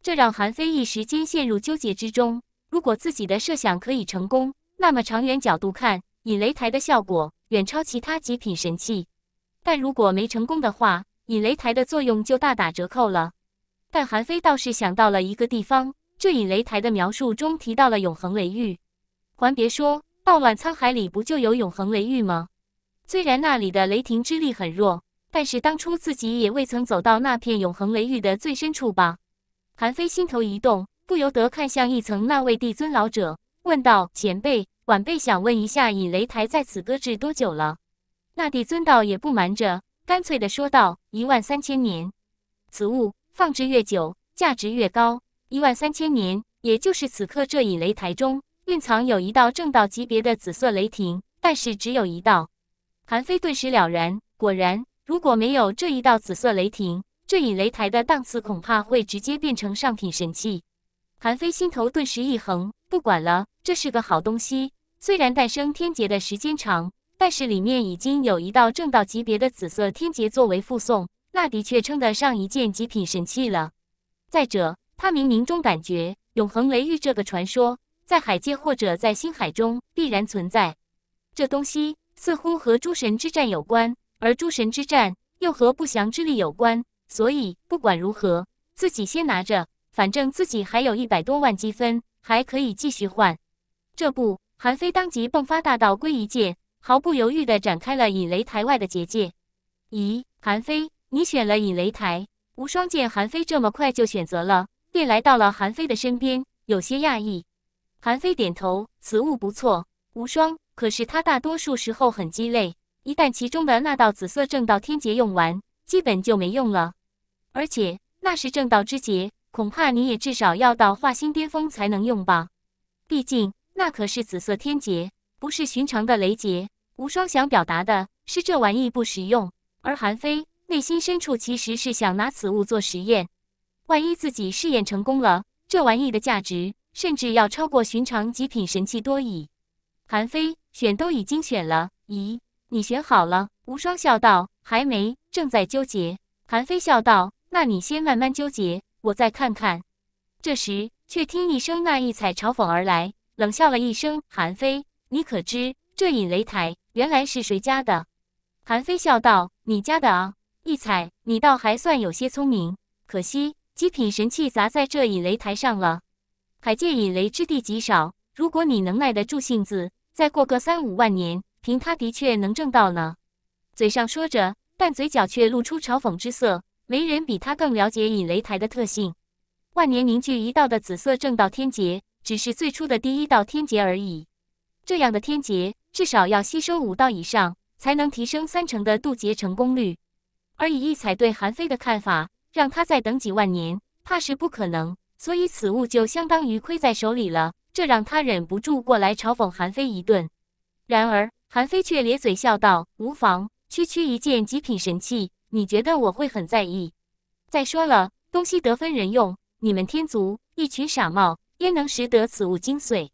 这让韩非一时间陷入纠结之中。如果自己的设想可以成功，那么长远角度看，引雷台的效果远超其他极品神器；但如果没成功的话，引雷台的作用就大打折扣了。但韩非倒是想到了一个地方，这引雷台的描述中提到了永恒雷域，还别说，傍晚沧海里不就有永恒雷域吗？虽然那里的雷霆之力很弱，但是当初自己也未曾走到那片永恒雷域的最深处吧？韩非心头一动，不由得看向一层那位帝尊老者，问道：“前辈，晚辈想问一下，引雷台在此搁置多久了？”那帝尊道也不瞒着，干脆的说道：“一万三千年。”此物。放置越久，价值越高。一万三千年，也就是此刻这引雷台中蕴藏有一道正道级别的紫色雷霆，但是只有一道。韩非顿时了然，果然，如果没有这一道紫色雷霆，这引雷台的档次恐怕会直接变成上品神器。韩非心头顿时一横，不管了，这是个好东西。虽然诞生天劫的时间长，但是里面已经有一道正道级别的紫色天劫作为附送。那的确称得上一件极品神器了。再者，他冥冥中感觉永恒雷狱这个传说在海界或者在星海中必然存在。这东西似乎和诸神之战有关，而诸神之战又和不祥之力有关。所以不管如何，自己先拿着，反正自己还有一百多万积分，还可以继续换。这不，韩非当即迸发大道归一界，毫不犹豫地展开了引雷台外的结界。咦，韩非？你选了引雷台，无双见韩非这么快就选择了，便来到了韩非的身边，有些讶异。韩非点头，此物不错，无双。可是他大多数时候很鸡肋，一旦其中的那道紫色正道天劫用完，基本就没用了。而且那是正道之劫，恐怕你也至少要到化星巅峰才能用吧？毕竟那可是紫色天劫，不是寻常的雷劫。无双想表达的是这玩意不实用，而韩非。内心深处其实是想拿此物做实验，万一自己试验成功了，这玩意的价值甚至要超过寻常极品神器多矣。韩飞，选都已经选了，咦，你选好了？无双笑道。还没，正在纠结。韩飞笑道，那你先慢慢纠结，我再看看。这时却听一声那异彩嘲讽而来，冷笑了一声。韩飞，你可知这引雷台原来是谁家的？韩飞笑道，你家的啊。一彩，你倒还算有些聪明，可惜极品神器砸在这引雷台上了，海界引雷之地极少。如果你能耐得住性子，再过个三五万年，凭他的确能挣到呢。嘴上说着，但嘴角却露出嘲讽之色。没人比他更了解引雷台的特性。万年凝聚一道的紫色正道天劫，只是最初的第一道天劫而已。这样的天劫，至少要吸收五道以上，才能提升三成的渡劫成功率。而以异彩对韩非的看法，让他再等几万年，怕是不可能。所以此物就相当于亏在手里了，这让他忍不住过来嘲讽韩非一顿。然而韩非却咧嘴笑道：“无妨，区区一件极品神器，你觉得我会很在意？再说了，东西得分人用，你们天族一群傻帽，焉能识得此物精髓？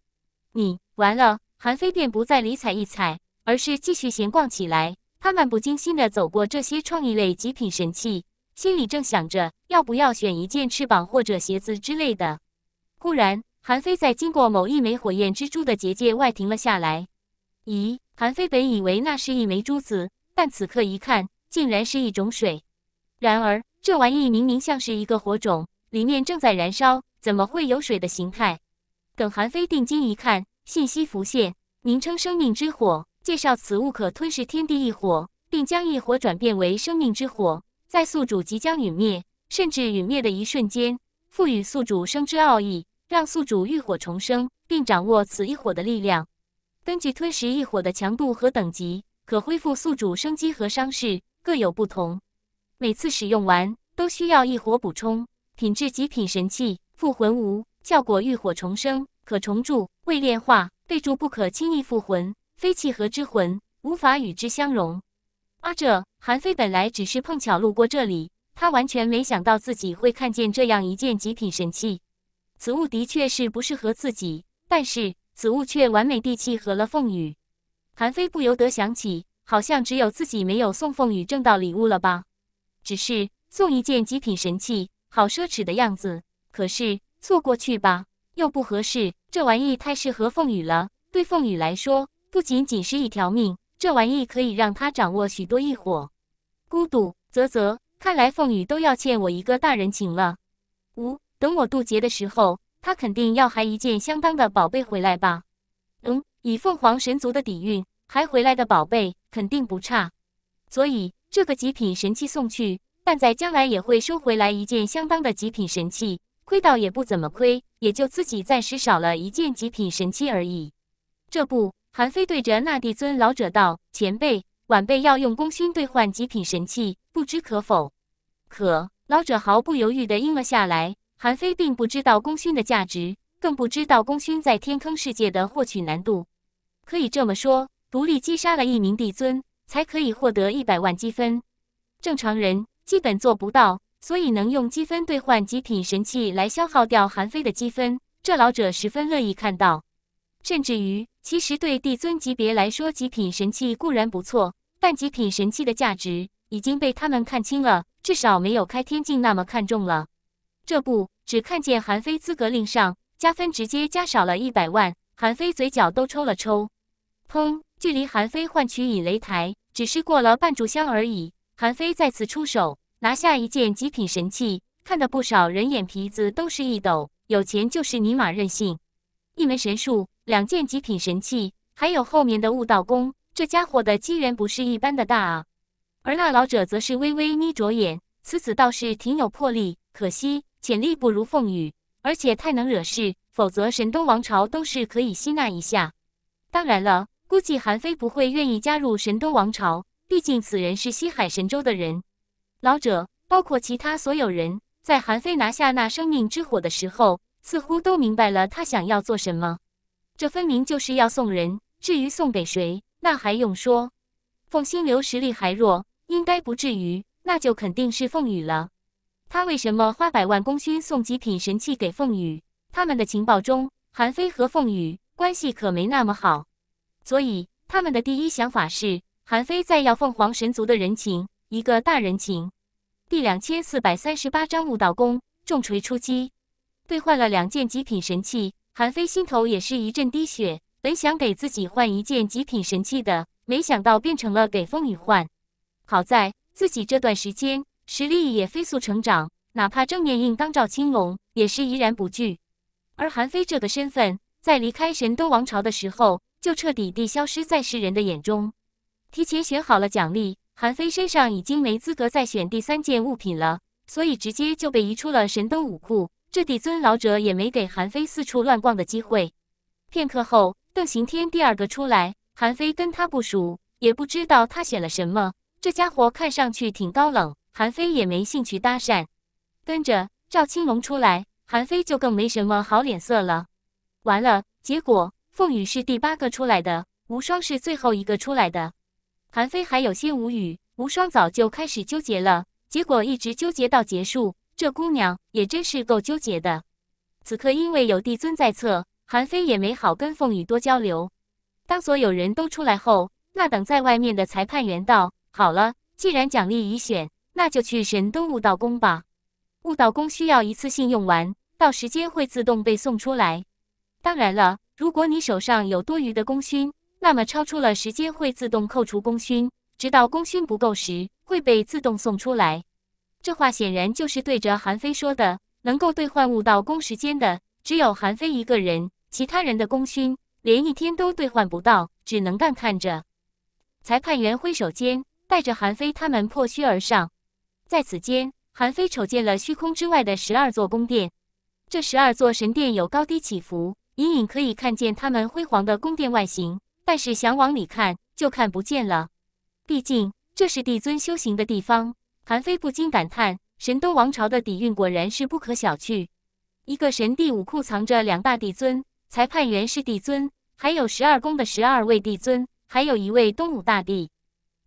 你完了。”韩非便不再理睬异彩，而是继续闲逛起来。他漫不经心地走过这些创意类极品神器，心里正想着要不要选一件翅膀或者鞋子之类的。忽然，韩非在经过某一枚火焰蜘蛛的结界外停了下来。咦，韩非本以为那是一枚珠子，但此刻一看，竟然是一种水。然而，这玩意明明像是一个火种，里面正在燃烧，怎么会有水的形态？等韩非定睛一看，信息浮现，名称：生命之火。介绍此物可吞噬天地异火，并将异火转变为生命之火，在宿主即将陨灭甚至陨灭的一瞬间，赋予宿主生之奥义，让宿主浴火重生，并掌握此异火的力量。根据吞噬异火的强度和等级，可恢复宿主生机和伤势，各有不同。每次使用完都需要异火补充。品质极品神器，复魂无效果，浴火重生可重铸，未炼化。备注：不可轻易复魂。非契合之魂无法与之相容。阿哲，韩非本来只是碰巧路过这里，他完全没想到自己会看见这样一件极品神器。此物的确是不适合自己，但是此物却完美地契合了凤羽。韩非不由得想起，好像只有自己没有送凤羽正道礼物了吧？只是送一件极品神器，好奢侈的样子。可是错过去吧，又不合适。这玩意太适合凤羽了，对凤羽来说。不仅仅是一条命，这玩意可以让他掌握许多异火。孤独，啧啧，看来凤羽都要欠我一个大人情了。五，等我渡劫的时候，他肯定要还一件相当的宝贝回来吧？嗯，以凤凰神族的底蕴，还回来的宝贝肯定不差。所以这个极品神器送去，但在将来也会收回来一件相当的极品神器。亏倒也不怎么亏，也就自己暂时少了一件极品神器而已。这不。韩非对着那帝尊老者道：“前辈，晚辈要用功勋兑换极品神器，不知可否？”可老者毫不犹豫的应了下来。韩非并不知道功勋的价值，更不知道功勋在天坑世界的获取难度。可以这么说，独立击杀了一名帝尊，才可以获得一百万积分。正常人基本做不到，所以能用积分兑换极品神器来消耗掉韩非的积分，这老者十分乐意看到。甚至于，其实对帝尊级别来说，极品神器固然不错，但极品神器的价值已经被他们看清了，至少没有开天境那么看重了。这不，只看见韩非资格令上加分直接加少了一百万，韩非嘴角都抽了抽。砰！距离韩非换取引雷台，只是过了半炷香而已。韩非再次出手，拿下一件极品神器，看得不少人眼皮子都是一抖。有钱就是尼玛任性！一门神术两件极品神器，还有后面的悟道功，这家伙的机缘不是一般的大啊！而那老者则是微微眯着眼，此子倒是挺有魄力，可惜潜力不如凤羽，而且太能惹事，否则神都王朝都是可以吸纳一下。当然了，估计韩非不会愿意加入神都王朝，毕竟此人是西海神州的人。老者，包括其他所有人，在韩非拿下那生命之火的时候，似乎都明白了他想要做什么。这分明就是要送人，至于送给谁，那还用说。凤心流实力还弱，应该不至于，那就肯定是凤羽了。他为什么花百万功勋送极品神器给凤羽？他们的情报中，韩非和凤羽关系可没那么好，所以他们的第一想法是，韩非在要凤凰神族的人情，一个大人情。第两千四百三十八章悟道功，重锤出击，兑换了两件极品神器。韩非心头也是一阵滴血，本想给自己换一件极品神器的，没想到变成了给风雨换。好在自己这段时间实力也飞速成长，哪怕正面硬刚赵青龙，也是怡然不惧。而韩非这个身份，在离开神都王朝的时候，就彻底地消失在世人的眼中。提前选好了奖励，韩非身上已经没资格再选第三件物品了，所以直接就被移出了神都武库。这帝尊老者也没给韩非四处乱逛的机会。片刻后，邓行天第二个出来，韩非跟他不熟，也不知道他选了什么。这家伙看上去挺高冷，韩非也没兴趣搭讪。跟着赵青龙出来，韩非就更没什么好脸色了。完了，结果凤羽是第八个出来的，无双是最后一个出来的。韩非还有些无语，无双早就开始纠结了，结果一直纠结到结束。这姑娘也真是够纠结的。此刻因为有帝尊在侧，韩非也没好跟凤羽多交流。当所有人都出来后，那等在外面的裁判员道：“好了，既然奖励已选，那就去神都悟道宫吧。悟道宫需要一次性用完，到时间会自动被送出来。当然了，如果你手上有多余的功勋，那么超出了时间会自动扣除功勋，直到功勋不够时会被自动送出来。”这话显然就是对着韩非说的。能够兑换悟道功时间的，只有韩非一个人，其他人的功勋连一天都兑换不到，只能干看着。裁判员挥手间，带着韩非他们破虚而上。在此间，韩非瞅见了虚空之外的十二座宫殿。这十二座神殿有高低起伏，隐隐可以看见他们辉煌的宫殿外形，但是想往里看就看不见了。毕竟这是帝尊修行的地方。韩非不禁感叹：“神都王朝的底蕴果然是不可小觑。一个神帝武库藏着两大帝尊，裁判员是帝尊，还有十二宫的十二位帝尊，还有一位东武大帝。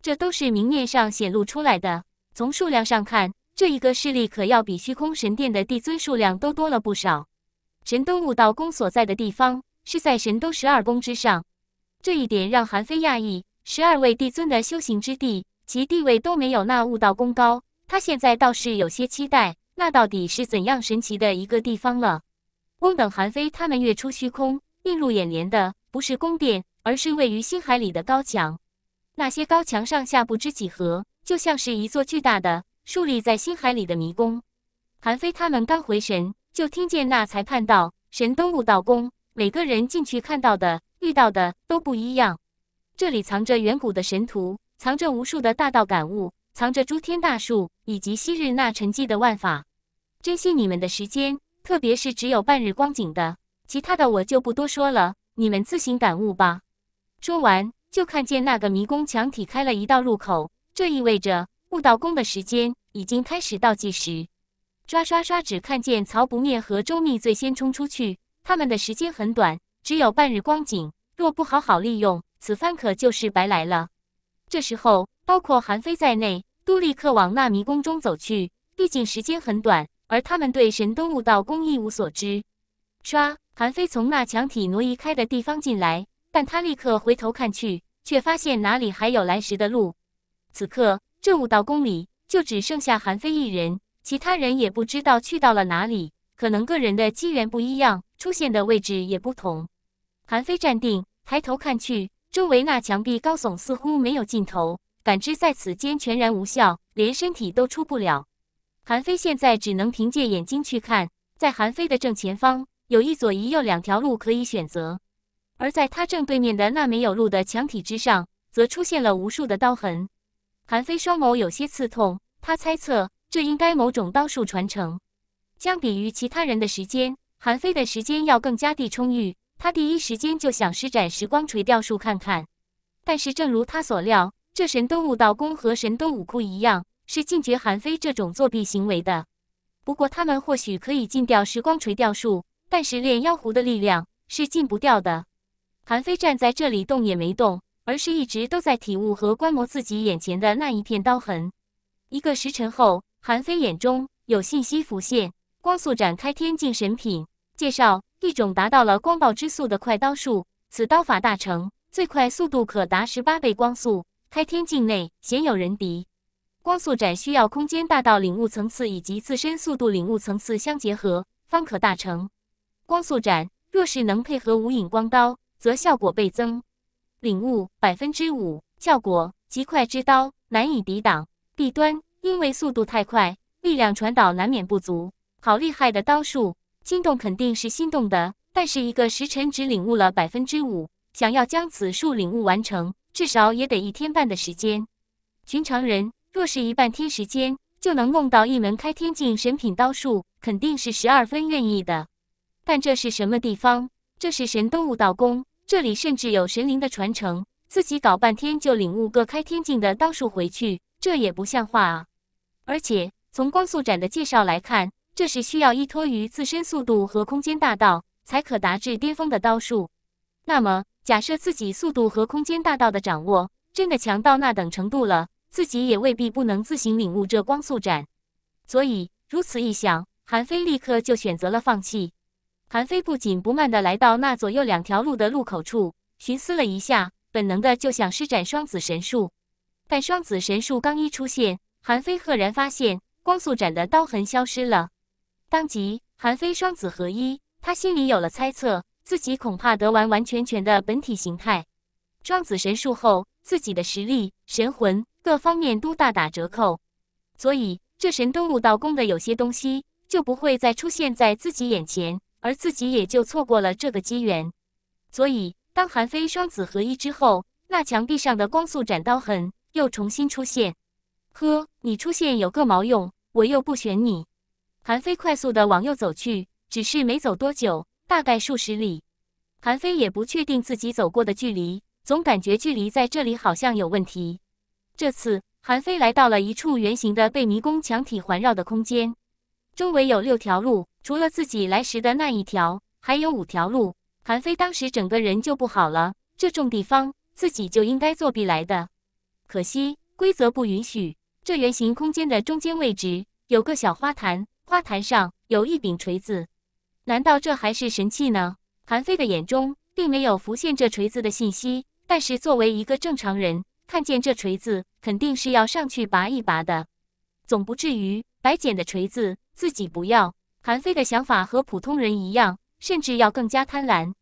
这都是明面上显露出来的。从数量上看，这一个势力可要比虚空神殿的帝尊数量都多了不少。神都悟道宫所在的地方是在神都十二宫之上，这一点让韩非讶异。十二位帝尊的修行之地。”其地位都没有那悟道宫高，他现在倒是有些期待，那到底是怎样神奇的一个地方了？翁等韩非他们跃出虚空，映入眼帘的不是宫殿，而是位于星海里的高墙。那些高墙上下不知几何，就像是一座巨大的竖立在星海里的迷宫。韩非他们刚回神，就听见那裁判道：“神灯悟道宫，每个人进去看到的、遇到的都不一样，这里藏着远古的神图。”藏着无数的大道感悟，藏着诸天大树，以及昔日那沉寂的万法。珍惜你们的时间，特别是只有半日光景的，其他的我就不多说了，你们自行感悟吧。说完，就看见那个迷宫墙体开了一道入口，这意味着悟道宫的时间已经开始倒计时。刷刷刷，只看见曹不灭和周密最先冲出去，他们的时间很短，只有半日光景，若不好好利用，此番可就是白来了。这时候，包括韩非在内，都立刻往那迷宫中走去。毕竟时间很短，而他们对神东悟道宫一无所知。唰，韩非从那墙体挪移开的地方进来，但他立刻回头看去，却发现哪里还有来时的路。此刻，这悟道宫里就只剩下韩非一人，其他人也不知道去到了哪里。可能个人的机缘不一样，出现的位置也不同。韩非站定，抬头看去。周围那墙壁高耸，似乎没有尽头，感知在此间全然无效，连身体都出不了。韩非现在只能凭借眼睛去看，在韩非的正前方有一左一右两条路可以选择，而在他正对面的那没有路的墙体之上，则出现了无数的刀痕。韩非双眸有些刺痛，他猜测这应该某种刀术传承。相比于其他人的时间，韩非的时间要更加地充裕。他第一时间就想施展时光垂钓术看看，但是正如他所料，这神都悟道宫和神都武库一样，是禁绝韩非这种作弊行为的。不过他们或许可以禁掉时光垂钓术，但是炼妖壶的力量是禁不掉的。韩非站在这里动也没动，而是一直都在体悟和观摩自己眼前的那一片刀痕。一个时辰后，韩非眼中有信息浮现，光速展开天境神品介绍。一种达到了光爆之速的快刀术，此刀法大成，最快速度可达十八倍光速。开天境内鲜有人敌。光速斩需要空间大道领悟层次以及自身速度领悟层次相结合，方可大成。光速斩若是能配合无影光刀，则效果倍增。领悟百分之五，效果极快之刀，难以抵挡。弊端：因为速度太快，力量传导难免不足。好厉害的刀术！心动肯定是心动的，但是一个时辰只领悟了百分之五，想要将此术领悟完成，至少也得一天半的时间。寻常人若是一半天时间就能弄到一门开天境神品刀术，肯定是十二分愿意的。但这是什么地方？这是神都悟道宫，这里甚至有神灵的传承，自己搞半天就领悟个开天境的刀术回去，这也不像话啊！而且从光速斩的介绍来看。这是需要依托于自身速度和空间大道才可达至巅峰的刀术。那么，假设自己速度和空间大道的掌握真的强到那等程度了，自己也未必不能自行领悟这光速斩。所以，如此一想，韩非立刻就选择了放弃。韩非不紧不慢的来到那左右两条路的路口处，寻思了一下，本能的就想施展双子神术。但双子神术刚一出现，韩非赫然发现光速斩的刀痕消失了。当即，韩非双子合一，他心里有了猜测，自己恐怕得完完全全的本体形态。双子神术后，自己的实力、神魂各方面都大打折扣，所以这神都悟道宫的有些东西就不会再出现在自己眼前，而自己也就错过了这个机缘。所以，当韩非双子合一之后，那墙壁上的光速斩刀痕又重新出现。呵，你出现有个毛用？我又不选你。韩非快速的往右走去，只是没走多久，大概数十里，韩非也不确定自己走过的距离，总感觉距离在这里好像有问题。这次韩非来到了一处圆形的被迷宫墙体环绕的空间，周围有六条路，除了自己来时的那一条，还有五条路。韩非当时整个人就不好了，这种地方自己就应该作弊来的，可惜规则不允许。这圆形空间的中间位置有个小花坛。花坛上有一柄锤子，难道这还是神器呢？韩非的眼中并没有浮现这锤子的信息，但是作为一个正常人，看见这锤子肯定是要上去拔一拔的，总不至于白捡的锤子自己不要。韩非的想法和普通人一样，甚至要更加贪婪。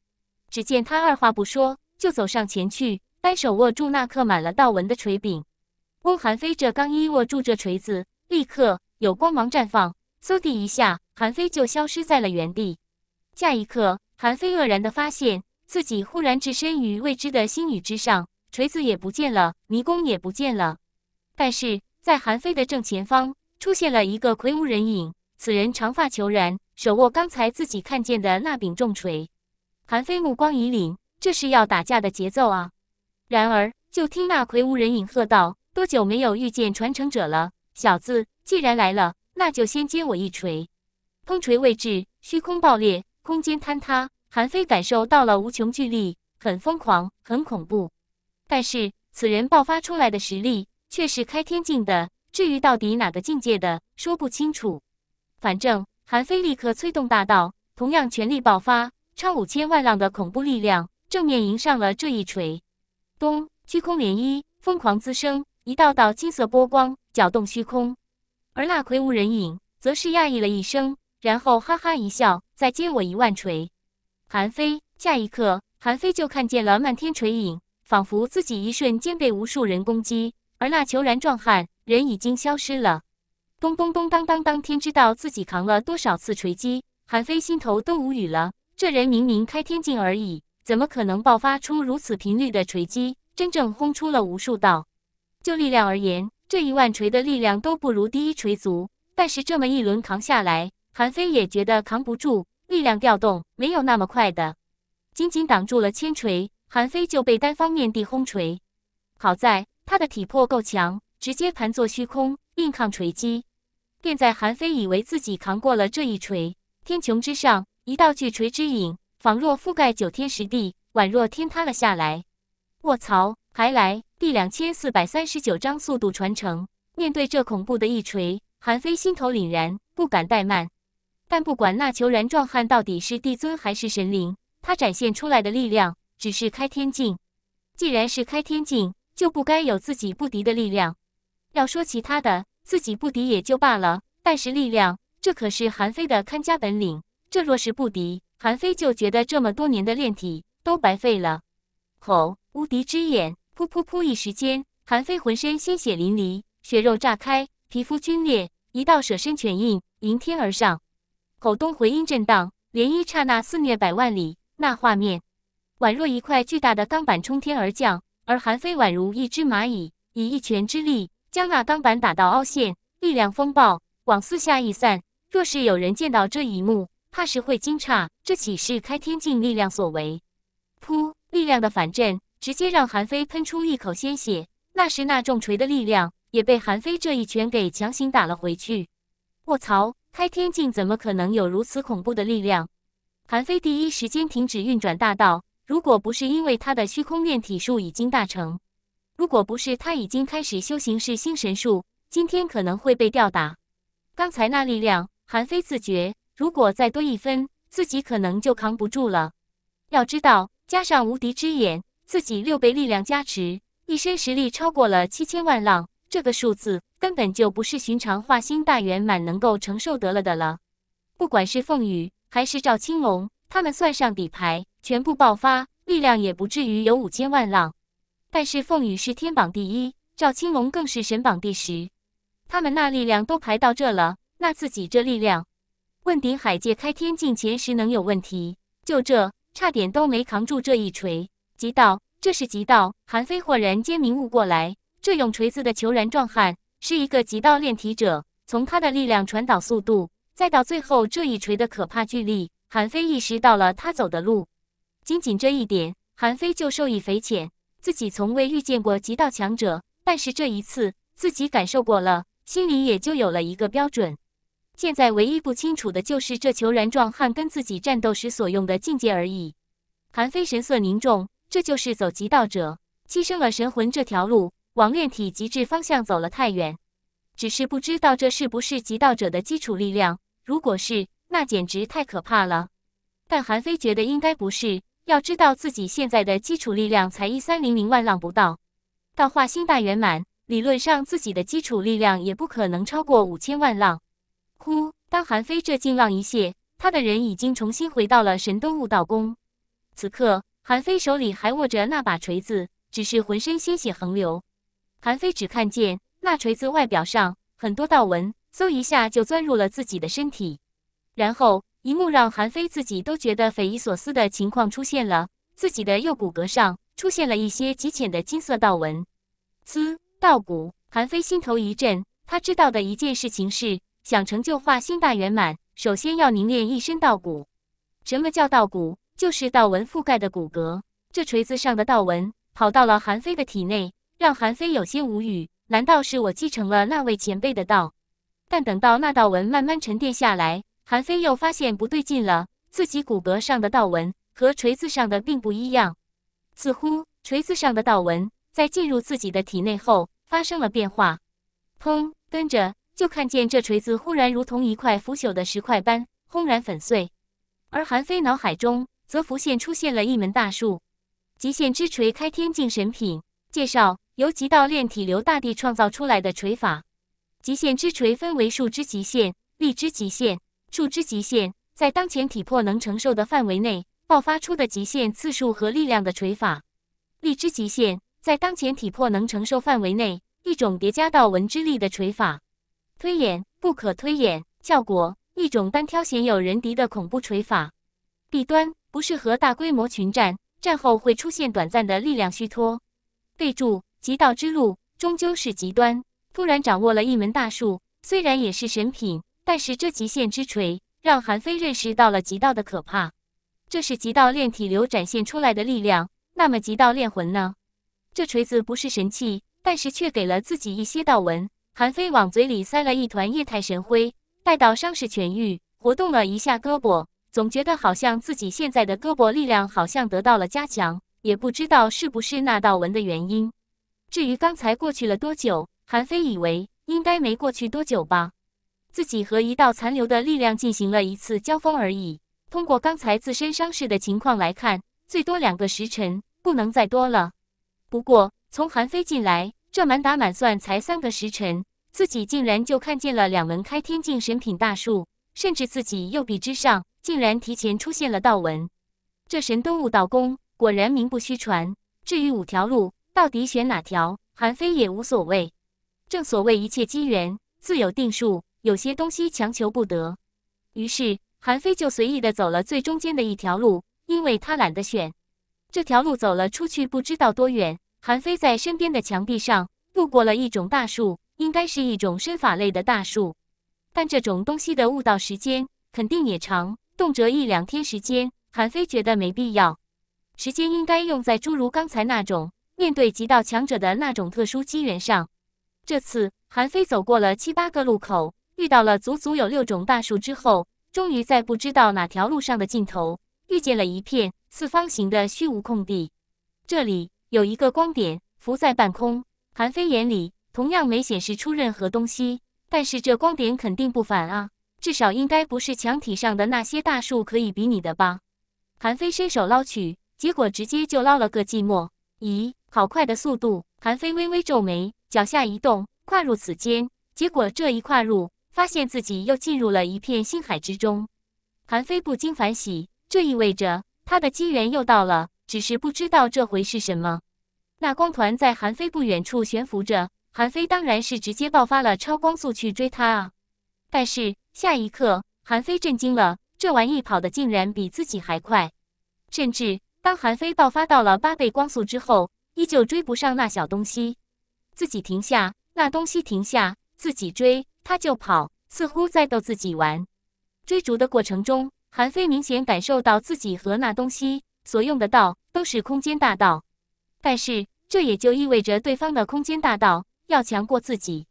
只见他二话不说，就走上前去，单手握住那刻满了道纹的锤柄。翁韩非这刚一握住这锤子，立刻有光芒绽放。嗖地一下，韩非就消失在了原地。下一刻，韩非愕然的发现自己忽然置身于未知的星宇之上，锤子也不见了，迷宫也不见了。但是在韩非的正前方出现了一个魁梧人影，此人长发虬髯，手握刚才自己看见的那柄重锤。韩非目光一凛，这是要打架的节奏啊！然而，就听那魁梧人影喝道：“多久没有遇见传承者了，小子，既然来了。”那就先接我一锤，砰锤位置，虚空爆裂，空间坍塌。韩非感受到了无穷巨力，很疯狂，很恐怖。但是此人爆发出来的实力却是开天境的，至于到底哪个境界的，说不清楚。反正韩非立刻催动大道，同样全力爆发，超五千万浪的恐怖力量正面迎上了这一锤。咚！虚空涟漪疯狂滋生，一道道金色波光搅动虚空。而那魁梧人影则是讶异了一声，然后哈哈一笑，再接我一万锤。韩非下一刻，韩非就看见了漫天锤影，仿佛自己一瞬间被无数人攻击。而那虬髯壮汉人已经消失了。咚咚咚当当当，天知道自己扛了多少次锤击，韩非心头都无语了。这人明明开天境而已，怎么可能爆发出如此频率的锤击？真正轰出了无数道。就力量而言。这一万锤的力量都不如第一锤足，但是这么一轮扛下来，韩非也觉得扛不住，力量调动没有那么快的。仅仅挡住了千锤，韩非就被单方面地轰锤。好在他的体魄够强，直接盘坐虚空硬抗锤击。便在韩非以为自己扛过了这一锤，天穹之上一道巨锤之影，仿若覆盖九天十地，宛若天塌了下来。卧槽，还来！第两千四百三十九章速度传承。面对这恐怖的一锤，韩非心头凛然，不敢怠慢。但不管那虬髯壮汉到底是帝尊还是神灵，他展现出来的力量只是开天境。既然是开天境，就不该有自己不敌的力量。要说其他的，自己不敌也就罢了，但是力量，这可是韩非的看家本领。这若是不敌，韩非就觉得这么多年的炼体都白费了。吼！无敌之眼！噗噗噗！一时间，韩非浑身鲜血淋漓，血肉炸开，皮肤皲裂，一道舍身拳印迎天而上，口中回音震荡，涟漪刹那肆虐百万里。那画面，宛若一块巨大的钢板冲天而降，而韩非宛如一只蚂蚁，以一拳之力将那钢板打到凹陷。力量风暴往四下一散。若是有人见到这一幕，怕是会惊诧：这岂是开天境力量所为？噗！力量的反震。直接让韩非喷出一口鲜血，那时那重锤的力量也被韩非这一拳给强行打了回去。卧槽，开天镜怎么可能有如此恐怖的力量？韩非第一时间停止运转大道，如果不是因为他的虚空炼体术已经大成，如果不是他已经开始修行是星神术，今天可能会被吊打。刚才那力量，韩非自觉如果再多一分，自己可能就扛不住了。要知道，加上无敌之眼。自己六倍力量加持，一身实力超过了七千万浪，这个数字根本就不是寻常化星大圆满能够承受得了的了。不管是凤羽还是赵青龙，他们算上底牌，全部爆发，力量也不至于有五千万浪。但是凤羽是天榜第一，赵青龙更是神榜第十，他们那力量都排到这了，那自己这力量，问鼎海界开天境前十能有问题？就这，差点都没扛住这一锤。极道，这是极道。韩非豁然间明悟过来，这用锤子的虬然壮汉是一个极道练体者。从他的力量传导速度，再到最后这一锤的可怕巨力，韩非意识到了他走的路。仅仅这一点，韩非就受益匪浅。自己从未遇见过极道强者，但是这一次自己感受过了，心里也就有了一个标准。现在唯一不清楚的就是这虬然壮汉跟自己战斗时所用的境界而已。韩非神色凝重。这就是走极道者牺牲了神魂这条路往炼体极致方向走了太远，只是不知道这是不是极道者的基础力量。如果是，那简直太可怕了。但韩非觉得应该不是，要知道自己现在的基础力量才一三零零万浪不到，到化星大圆满，理论上自己的基础力量也不可能超过五千万浪。呼，当韩非这劲浪一泄，他的人已经重新回到了神都悟道宫。此刻。韩非手里还握着那把锤子，只是浑身鲜血横流。韩非只看见那锤子外表上很多道纹，嗖一下就钻入了自己的身体。然后一幕让韩非自己都觉得匪夷所思的情况出现了：自己的右骨骼上出现了一些极浅的金色道纹。滋，道骨！韩非心头一震。他知道的一件事情是，想成就化心大圆满，首先要凝练一身道骨。什么叫道骨？就是道纹覆盖的骨骼，这锤子上的道纹跑到了韩非的体内，让韩非有些无语。难道是我继承了那位前辈的道？但等到那道纹慢慢沉淀下来，韩非又发现不对劲了，自己骨骼上的道纹和锤子上的并不一样，似乎锤子上的道纹在进入自己的体内后发生了变化。砰！跟着就看见这锤子忽然如同一块腐朽的石块般轰然粉碎，而韩非脑海中。则浮现出现了一门大术——极限之锤，开天境神品。介绍由极道炼体流大帝创造出来的锤法。极限之锤分为树枝极限、力之极限、术之极限，在当前体魄能承受的范围内爆发出的极限次数和力量的锤法。力之极限在当前体魄能承受范围内，一种叠加到文之力的锤法。推演不可推演，效果一种单挑鲜有人敌的恐怖锤法。弊端。不适合大规模群战，战后会出现短暂的力量虚脱。备注：极道之路终究是极端。突然掌握了一门大术，虽然也是神品，但是这极限之锤让韩非认识到了极道的可怕。这是极道炼体流展现出来的力量。那么极道炼魂呢？这锤子不是神器，但是却给了自己一些道纹。韩非往嘴里塞了一团液态神灰，待到伤势痊愈，活动了一下胳膊。总觉得好像自己现在的胳膊力量好像得到了加强，也不知道是不是那道纹的原因。至于刚才过去了多久，韩非以为应该没过去多久吧。自己和一道残留的力量进行了一次交锋而已。通过刚才自身伤势的情况来看，最多两个时辰，不能再多了。不过从韩非进来，这满打满算才三个时辰，自己竟然就看见了两门开天境神品大术，甚至自己右臂之上。竟然提前出现了道文。这神东悟道功果然名不虚传。至于五条路到底选哪条，韩非也无所谓。正所谓一切机缘自有定数，有些东西强求不得。于是韩非就随意的走了最中间的一条路，因为他懒得选。这条路走了出去，不知道多远。韩非在身边的墙壁上路过了一种大树，应该是一种身法类的大树，但这种东西的悟道时间肯定也长。动辄一两天时间，韩非觉得没必要。时间应该用在诸如刚才那种面对极道强者的那种特殊机缘上。这次，韩非走过了七八个路口，遇到了足足有六种大树之后，终于在不知道哪条路上的尽头，遇见了一片四方形的虚无空地。这里有一个光点浮在半空，韩非眼里同样没显示出任何东西，但是这光点肯定不凡啊！至少应该不是墙体上的那些大树可以比拟的吧？韩非伸手捞取，结果直接就捞了个寂寞。咦，好快的速度！韩非微微皱眉，脚下移动，跨入此间。结果这一跨入，发现自己又进入了一片星海之中。韩非不禁反喜，这意味着他的机缘又到了，只是不知道这回是什么。那光团在韩非不远处悬浮着，韩非当然是直接爆发了超光速去追他啊！但是。下一刻，韩非震惊了，这玩意跑的竟然比自己还快。甚至当韩非爆发到了八倍光速之后，依旧追不上那小东西。自己停下，那东西停下，自己追，它就跑，似乎在逗自己玩。追逐的过程中，韩非明显感受到自己和那东西所用的道都是空间大道，但是这也就意味着对方的空间大道要强过自己。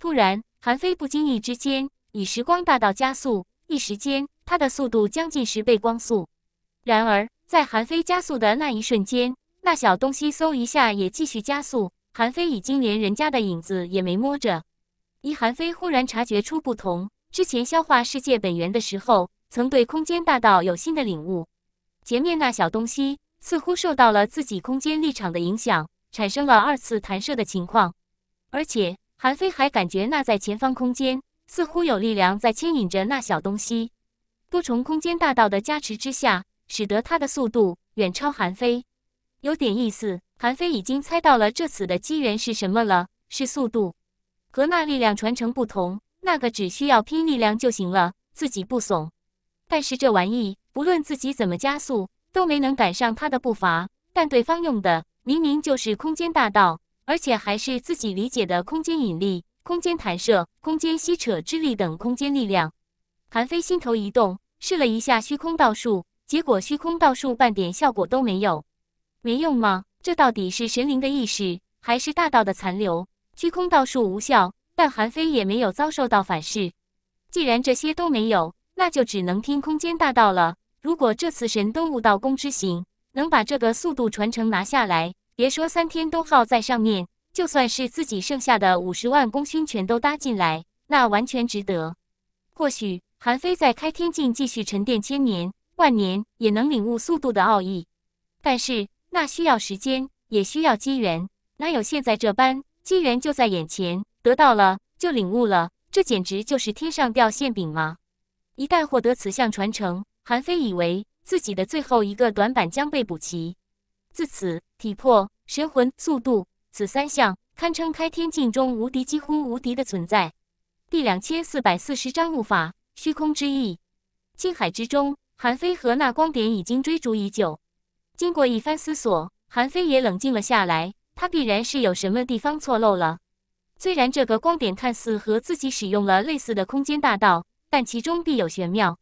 突然，韩非不经意之间。以时光大道加速，一时间他的速度将近十倍光速。然而，在韩非加速的那一瞬间，那小东西嗖一下也继续加速，韩非已经连人家的影子也没摸着。一韩非忽然察觉出不同，之前消化世界本源的时候，曾对空间大道有新的领悟。前面那小东西似乎受到了自己空间立场的影响，产生了二次弹射的情况，而且韩非还感觉那在前方空间。似乎有力量在牵引着那小东西。多重空间大道的加持之下，使得它的速度远超韩非，有点意思。韩非已经猜到了这次的机缘是什么了，是速度。和那力量传承不同，那个只需要拼力量就行了，自己不怂。但是这玩意，不论自己怎么加速，都没能赶上他的步伐。但对方用的明明就是空间大道，而且还是自己理解的空间引力。空间弹射、空间吸扯、之力等空间力量，韩非心头一动，试了一下虚空道术，结果虚空道术半点效果都没有，没用吗？这到底是神灵的意识，还是大道的残留？虚空道术无效，但韩非也没有遭受到反噬。既然这些都没有，那就只能听空间大道了。如果这次神东悟道宫之行能把这个速度传承拿下来，别说三天都耗在上面。就算是自己剩下的五十万功勋全都搭进来，那完全值得。或许韩非在开天境继续沉淀千年万年，也能领悟速度的奥义。但是那需要时间，也需要机缘，哪有现在这般机缘就在眼前，得到了就领悟了？这简直就是天上掉馅饼吗？一旦获得此项传承，韩非以为自己的最后一个短板将被补齐，自此体魄、神魂、速度。此三项堪称开天境中无敌，几乎无敌的存在。第两千四百四十章物法虚空之翼。镜海之中，韩非和那光点已经追逐已久。经过一番思索，韩非也冷静了下来。他必然是有什么地方错漏了。虽然这个光点看似和自己使用了类似的空间大道，但其中必有玄妙。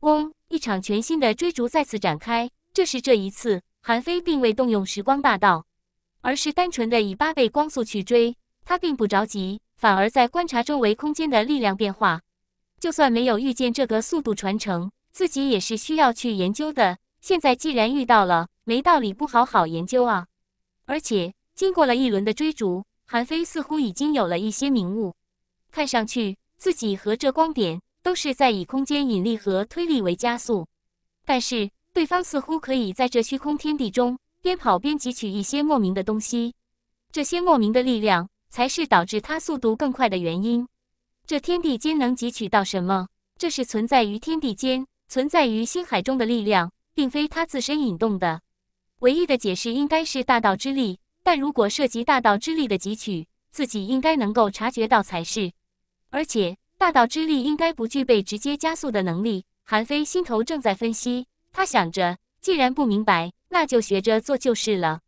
嗡！一场全新的追逐再次展开。这是这一次，韩非并未动用时光大道。而是单纯的以八倍光速去追，他并不着急，反而在观察周围空间的力量变化。就算没有遇见这个速度传承，自己也是需要去研究的。现在既然遇到了，没道理不好好研究啊！而且经过了一轮的追逐，韩非似乎已经有了一些明悟，看上去自己和这光点都是在以空间引力和推力为加速，但是对方似乎可以在这虚空天地中。边跑边汲取一些莫名的东西，这些莫名的力量才是导致他速度更快的原因。这天地间能汲取到什么？这是存在于天地间、存在于心海中的力量，并非他自身引动的。唯一的解释应该是大道之力，但如果涉及大道之力的汲取，自己应该能够察觉到才是。而且大道之力应该不具备直接加速的能力。韩非心头正在分析，他想着，既然不明白。那就学着做就是了。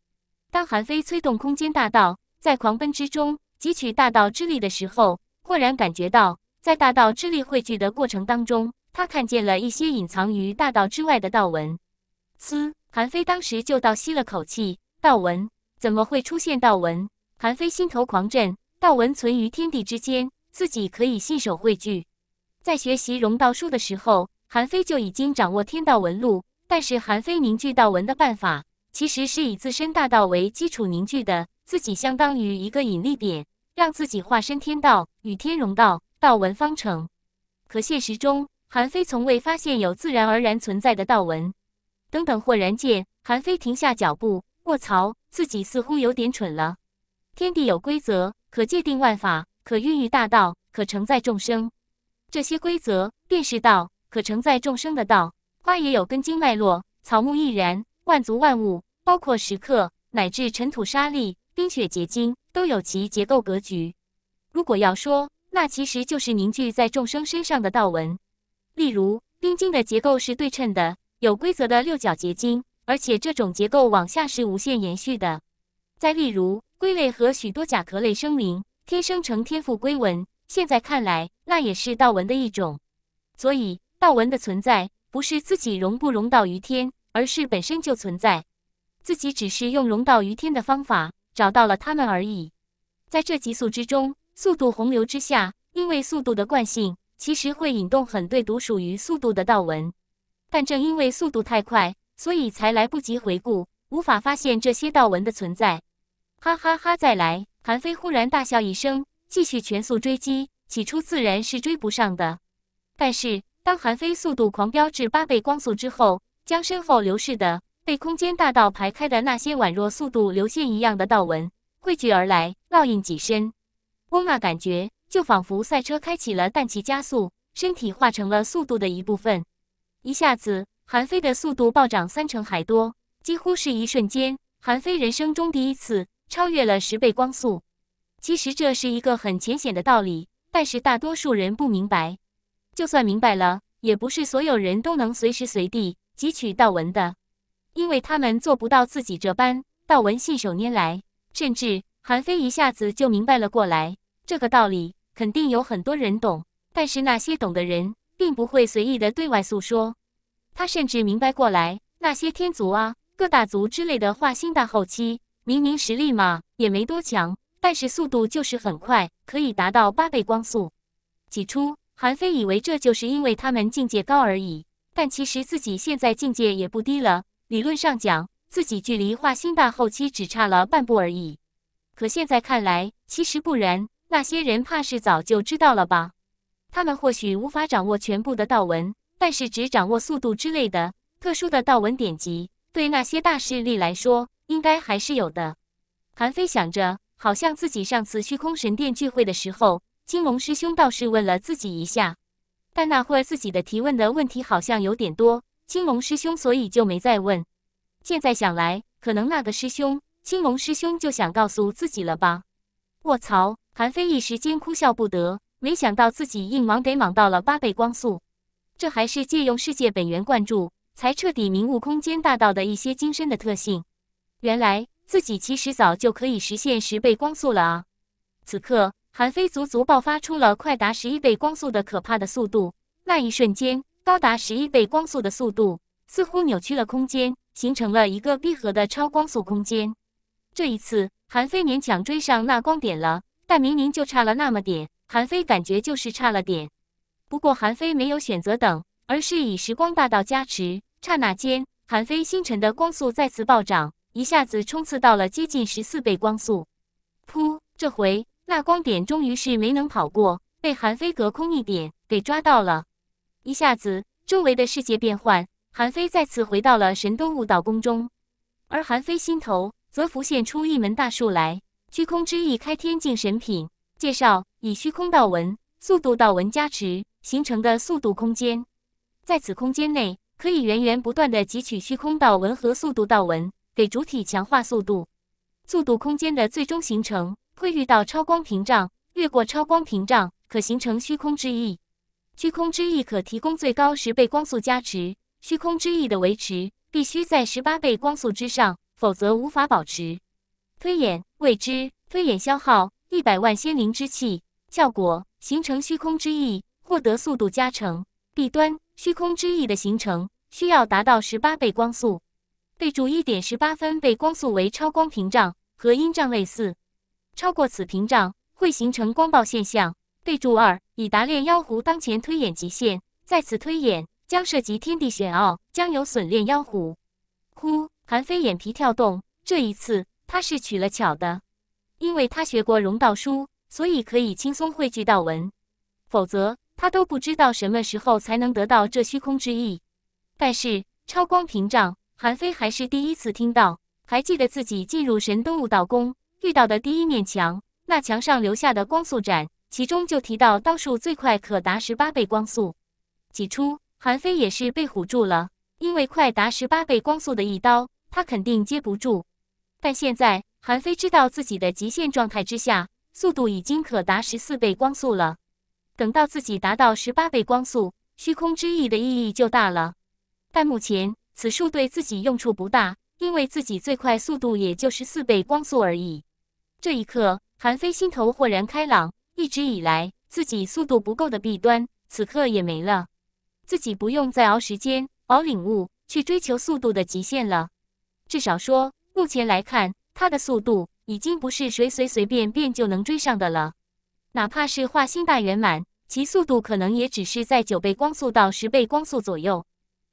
当韩非催动空间大道，在狂奔之中汲取大道之力的时候，忽然感觉到，在大道之力汇聚的过程当中，他看见了一些隐藏于大道之外的道纹。嘶！韩非当时就倒吸了口气。道纹？怎么会出现道纹？韩非心头狂震。道纹存于天地之间，自己可以信手汇聚。在学习龙道术的时候，韩非就已经掌握天道纹路。但是韩非凝聚道纹的办法，其实是以自身大道为基础凝聚的，自己相当于一个引力点，让自己化身天道与天融道，道纹方成。可现实中，韩非从未发现有自然而然存在的道纹。等等，豁然见韩非停下脚步，卧槽，自己似乎有点蠢了。天地有规则，可界定万法，可孕育大道，可承载众生。这些规则便是道，可承载众生的道。花也有根茎脉络，草木亦然。万族万物，包括石刻乃至尘土沙砾、冰雪结晶，都有其结构格局。如果要说，那其实就是凝聚在众生身上的道纹。例如，冰晶的结构是对称的，有规则的六角结晶，而且这种结构往下是无限延续的。再例如，龟类和许多甲壳类生灵天生成天赋龟纹，现在看来，那也是道纹的一种。所以，道纹的存在。不是自己融不融到于天，而是本身就存在，自己只是用融到于天的方法找到了他们而已。在这极速之中，速度洪流之下，因为速度的惯性，其实会引动很对独属于速度的道纹。但正因为速度太快，所以才来不及回顾，无法发现这些道纹的存在。哈哈哈！再来，韩非忽然大笑一声，继续全速追击。起初自然是追不上的，但是。当韩非速度狂飙至八倍光速之后，将身后流逝的被空间大道排开的那些宛若速度流线一样的道纹汇聚而来，烙印己身。光那感觉就仿佛赛车开启了氮气加速，身体化成了速度的一部分。一下子，韩非的速度暴涨三成还多，几乎是一瞬间，韩非人生中第一次超越了十倍光速。其实这是一个很浅显的道理，但是大多数人不明白。就算明白了，也不是所有人都能随时随地汲取道文的，因为他们做不到自己这般道文信手拈来。甚至韩非一下子就明白了过来，这个道理肯定有很多人懂，但是那些懂的人并不会随意的对外诉说。他甚至明白过来，那些天族啊、各大族之类的化星大后期，明明实力嘛也没多强，但是速度就是很快，可以达到八倍光速。起初。韩非以为这就是因为他们境界高而已，但其实自己现在境界也不低了。理论上讲，自己距离化心大后期只差了半步而已。可现在看来，其实不然。那些人怕是早就知道了吧？他们或许无法掌握全部的道文，但是只掌握速度之类的特殊的道文典籍，对那些大势力来说，应该还是有的。韩非想着，好像自己上次虚空神殿聚会的时候。青龙师兄倒是问了自己一下，但那会自己的提问的问题好像有点多，青龙师兄所以就没再问。现在想来，可能那个师兄青龙师兄就想告诉自己了吧？卧槽！韩非一时间哭笑不得，没想到自己硬莽得莽到了八倍光速，这还是借用世界本源灌注才彻底明悟空间大道的一些精深的特性。原来自己其实早就可以实现十倍光速了啊！此刻。韩非足足爆发出了快达十一倍光速的可怕的速度，那一瞬间，高达十一倍光速的速度似乎扭曲了空间，形成了一个闭合的超光速空间。这一次，韩非勉强追上那光点了，但明明就差了那么点，韩非感觉就是差了点。不过，韩非没有选择等，而是以时光大道加持，刹那间，韩非星辰的光速再次暴涨，一下子冲刺到了接近十四倍光速。噗，这回。那光点终于是没能跑过，被韩非隔空一点给抓到了。一下子，周围的世界变幻，韩非再次回到了神都悟道宫中。而韩非心头则浮现出一门大术来：虚空之翼，开天境神品。介绍：以虚空道纹、速度道纹加持形成的速度空间，在此空间内可以源源不断的汲取虚空道纹和速度道纹，给主体强化速度。速度空间的最终形成。会遇到超光屏障，越过超光屏障可形成虚空之翼。虚空之翼可提供最高十倍光速加持。虚空之翼的维持必须在十八倍光速之上，否则无法保持。推演未知，推演消耗一百万仙灵之气，效果形成虚空之翼，获得速度加成。弊端：虚空之翼的形成需要达到十八倍光速。备注：一点十八分倍光速为超光屏障，和音障类似。超过此屏障，会形成光爆现象。备注二：以达炼妖狐当前推演极限，在此推演将涉及天地玄奥，将有损炼妖狐。呼！韩非眼皮跳动，这一次他是取了巧的，因为他学过容道书，所以可以轻松汇聚道文。否则，他都不知道什么时候才能得到这虚空之意。但是超光屏障，韩非还是第一次听到，还记得自己进入神东悟道宫。遇到的第一面墙，那墙上留下的光速斩，其中就提到刀术最快可达十八倍光速。起初韩非也是被唬住了，因为快达十八倍光速的一刀，他肯定接不住。但现在韩非知道自己的极限状态之下，速度已经可达十四倍光速了。等到自己达到十八倍光速，虚空之翼的意义就大了。但目前此术对自己用处不大，因为自己最快速度也就十四倍光速而已。这一刻，韩非心头豁然开朗。一直以来，自己速度不够的弊端，此刻也没了。自己不用再熬时间、熬领悟去追求速度的极限了。至少说，目前来看，他的速度已经不是谁随随便便就能追上的了。哪怕是化星大圆满，其速度可能也只是在九倍光速到十倍光速左右。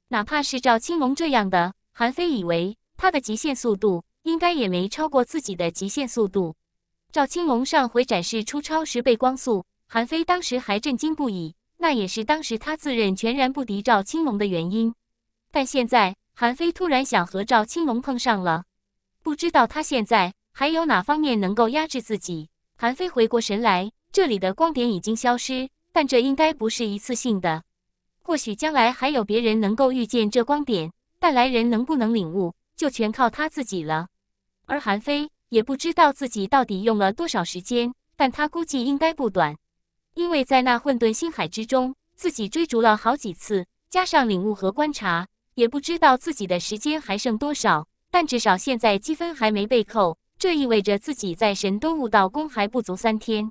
哪怕是赵青龙这样的，韩非以为他的极限速度。应该也没超过自己的极限速度。赵青龙上回展示出超十倍光速，韩非当时还震惊不已，那也是当时他自认全然不敌赵青龙的原因。但现在韩非突然想和赵青龙碰上了，不知道他现在还有哪方面能够压制自己。韩非回过神来，这里的光点已经消失，但这应该不是一次性的，或许将来还有别人能够遇见这光点，但来人能不能领悟，就全靠他自己了。而韩非也不知道自己到底用了多少时间，但他估计应该不短，因为在那混沌星海之中，自己追逐了好几次，加上领悟和观察，也不知道自己的时间还剩多少。但至少现在积分还没被扣，这意味着自己在神都悟道宫还不足三天。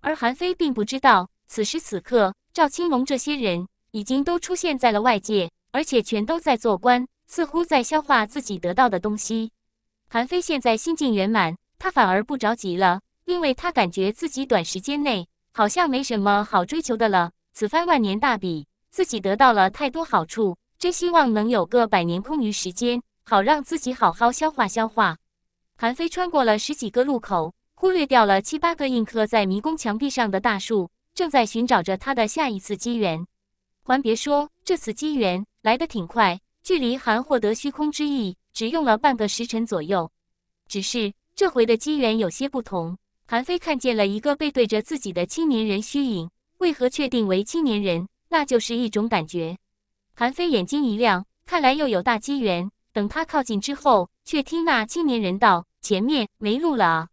而韩非并不知道，此时此刻赵青龙这些人已经都出现在了外界，而且全都在做官，似乎在消化自己得到的东西。韩非现在心境圆满，他反而不着急了，因为他感觉自己短时间内好像没什么好追求的了。此番万年大比，自己得到了太多好处，真希望能有个百年空余时间，好让自己好好消化消化。韩非穿过了十几个路口，忽略掉了七八个印刻在迷宫墙壁上的大树，正在寻找着他的下一次机缘。还别说，这次机缘来得挺快，距离韩获得虚空之翼只用了半个时辰左右，只是这回的机缘有些不同。韩非看见了一个背对着自己的青年人虚影，为何确定为青年人？那就是一种感觉。韩非眼睛一亮，看来又有大机缘。等他靠近之后，却听那青年人道：“前面没路了。”啊。”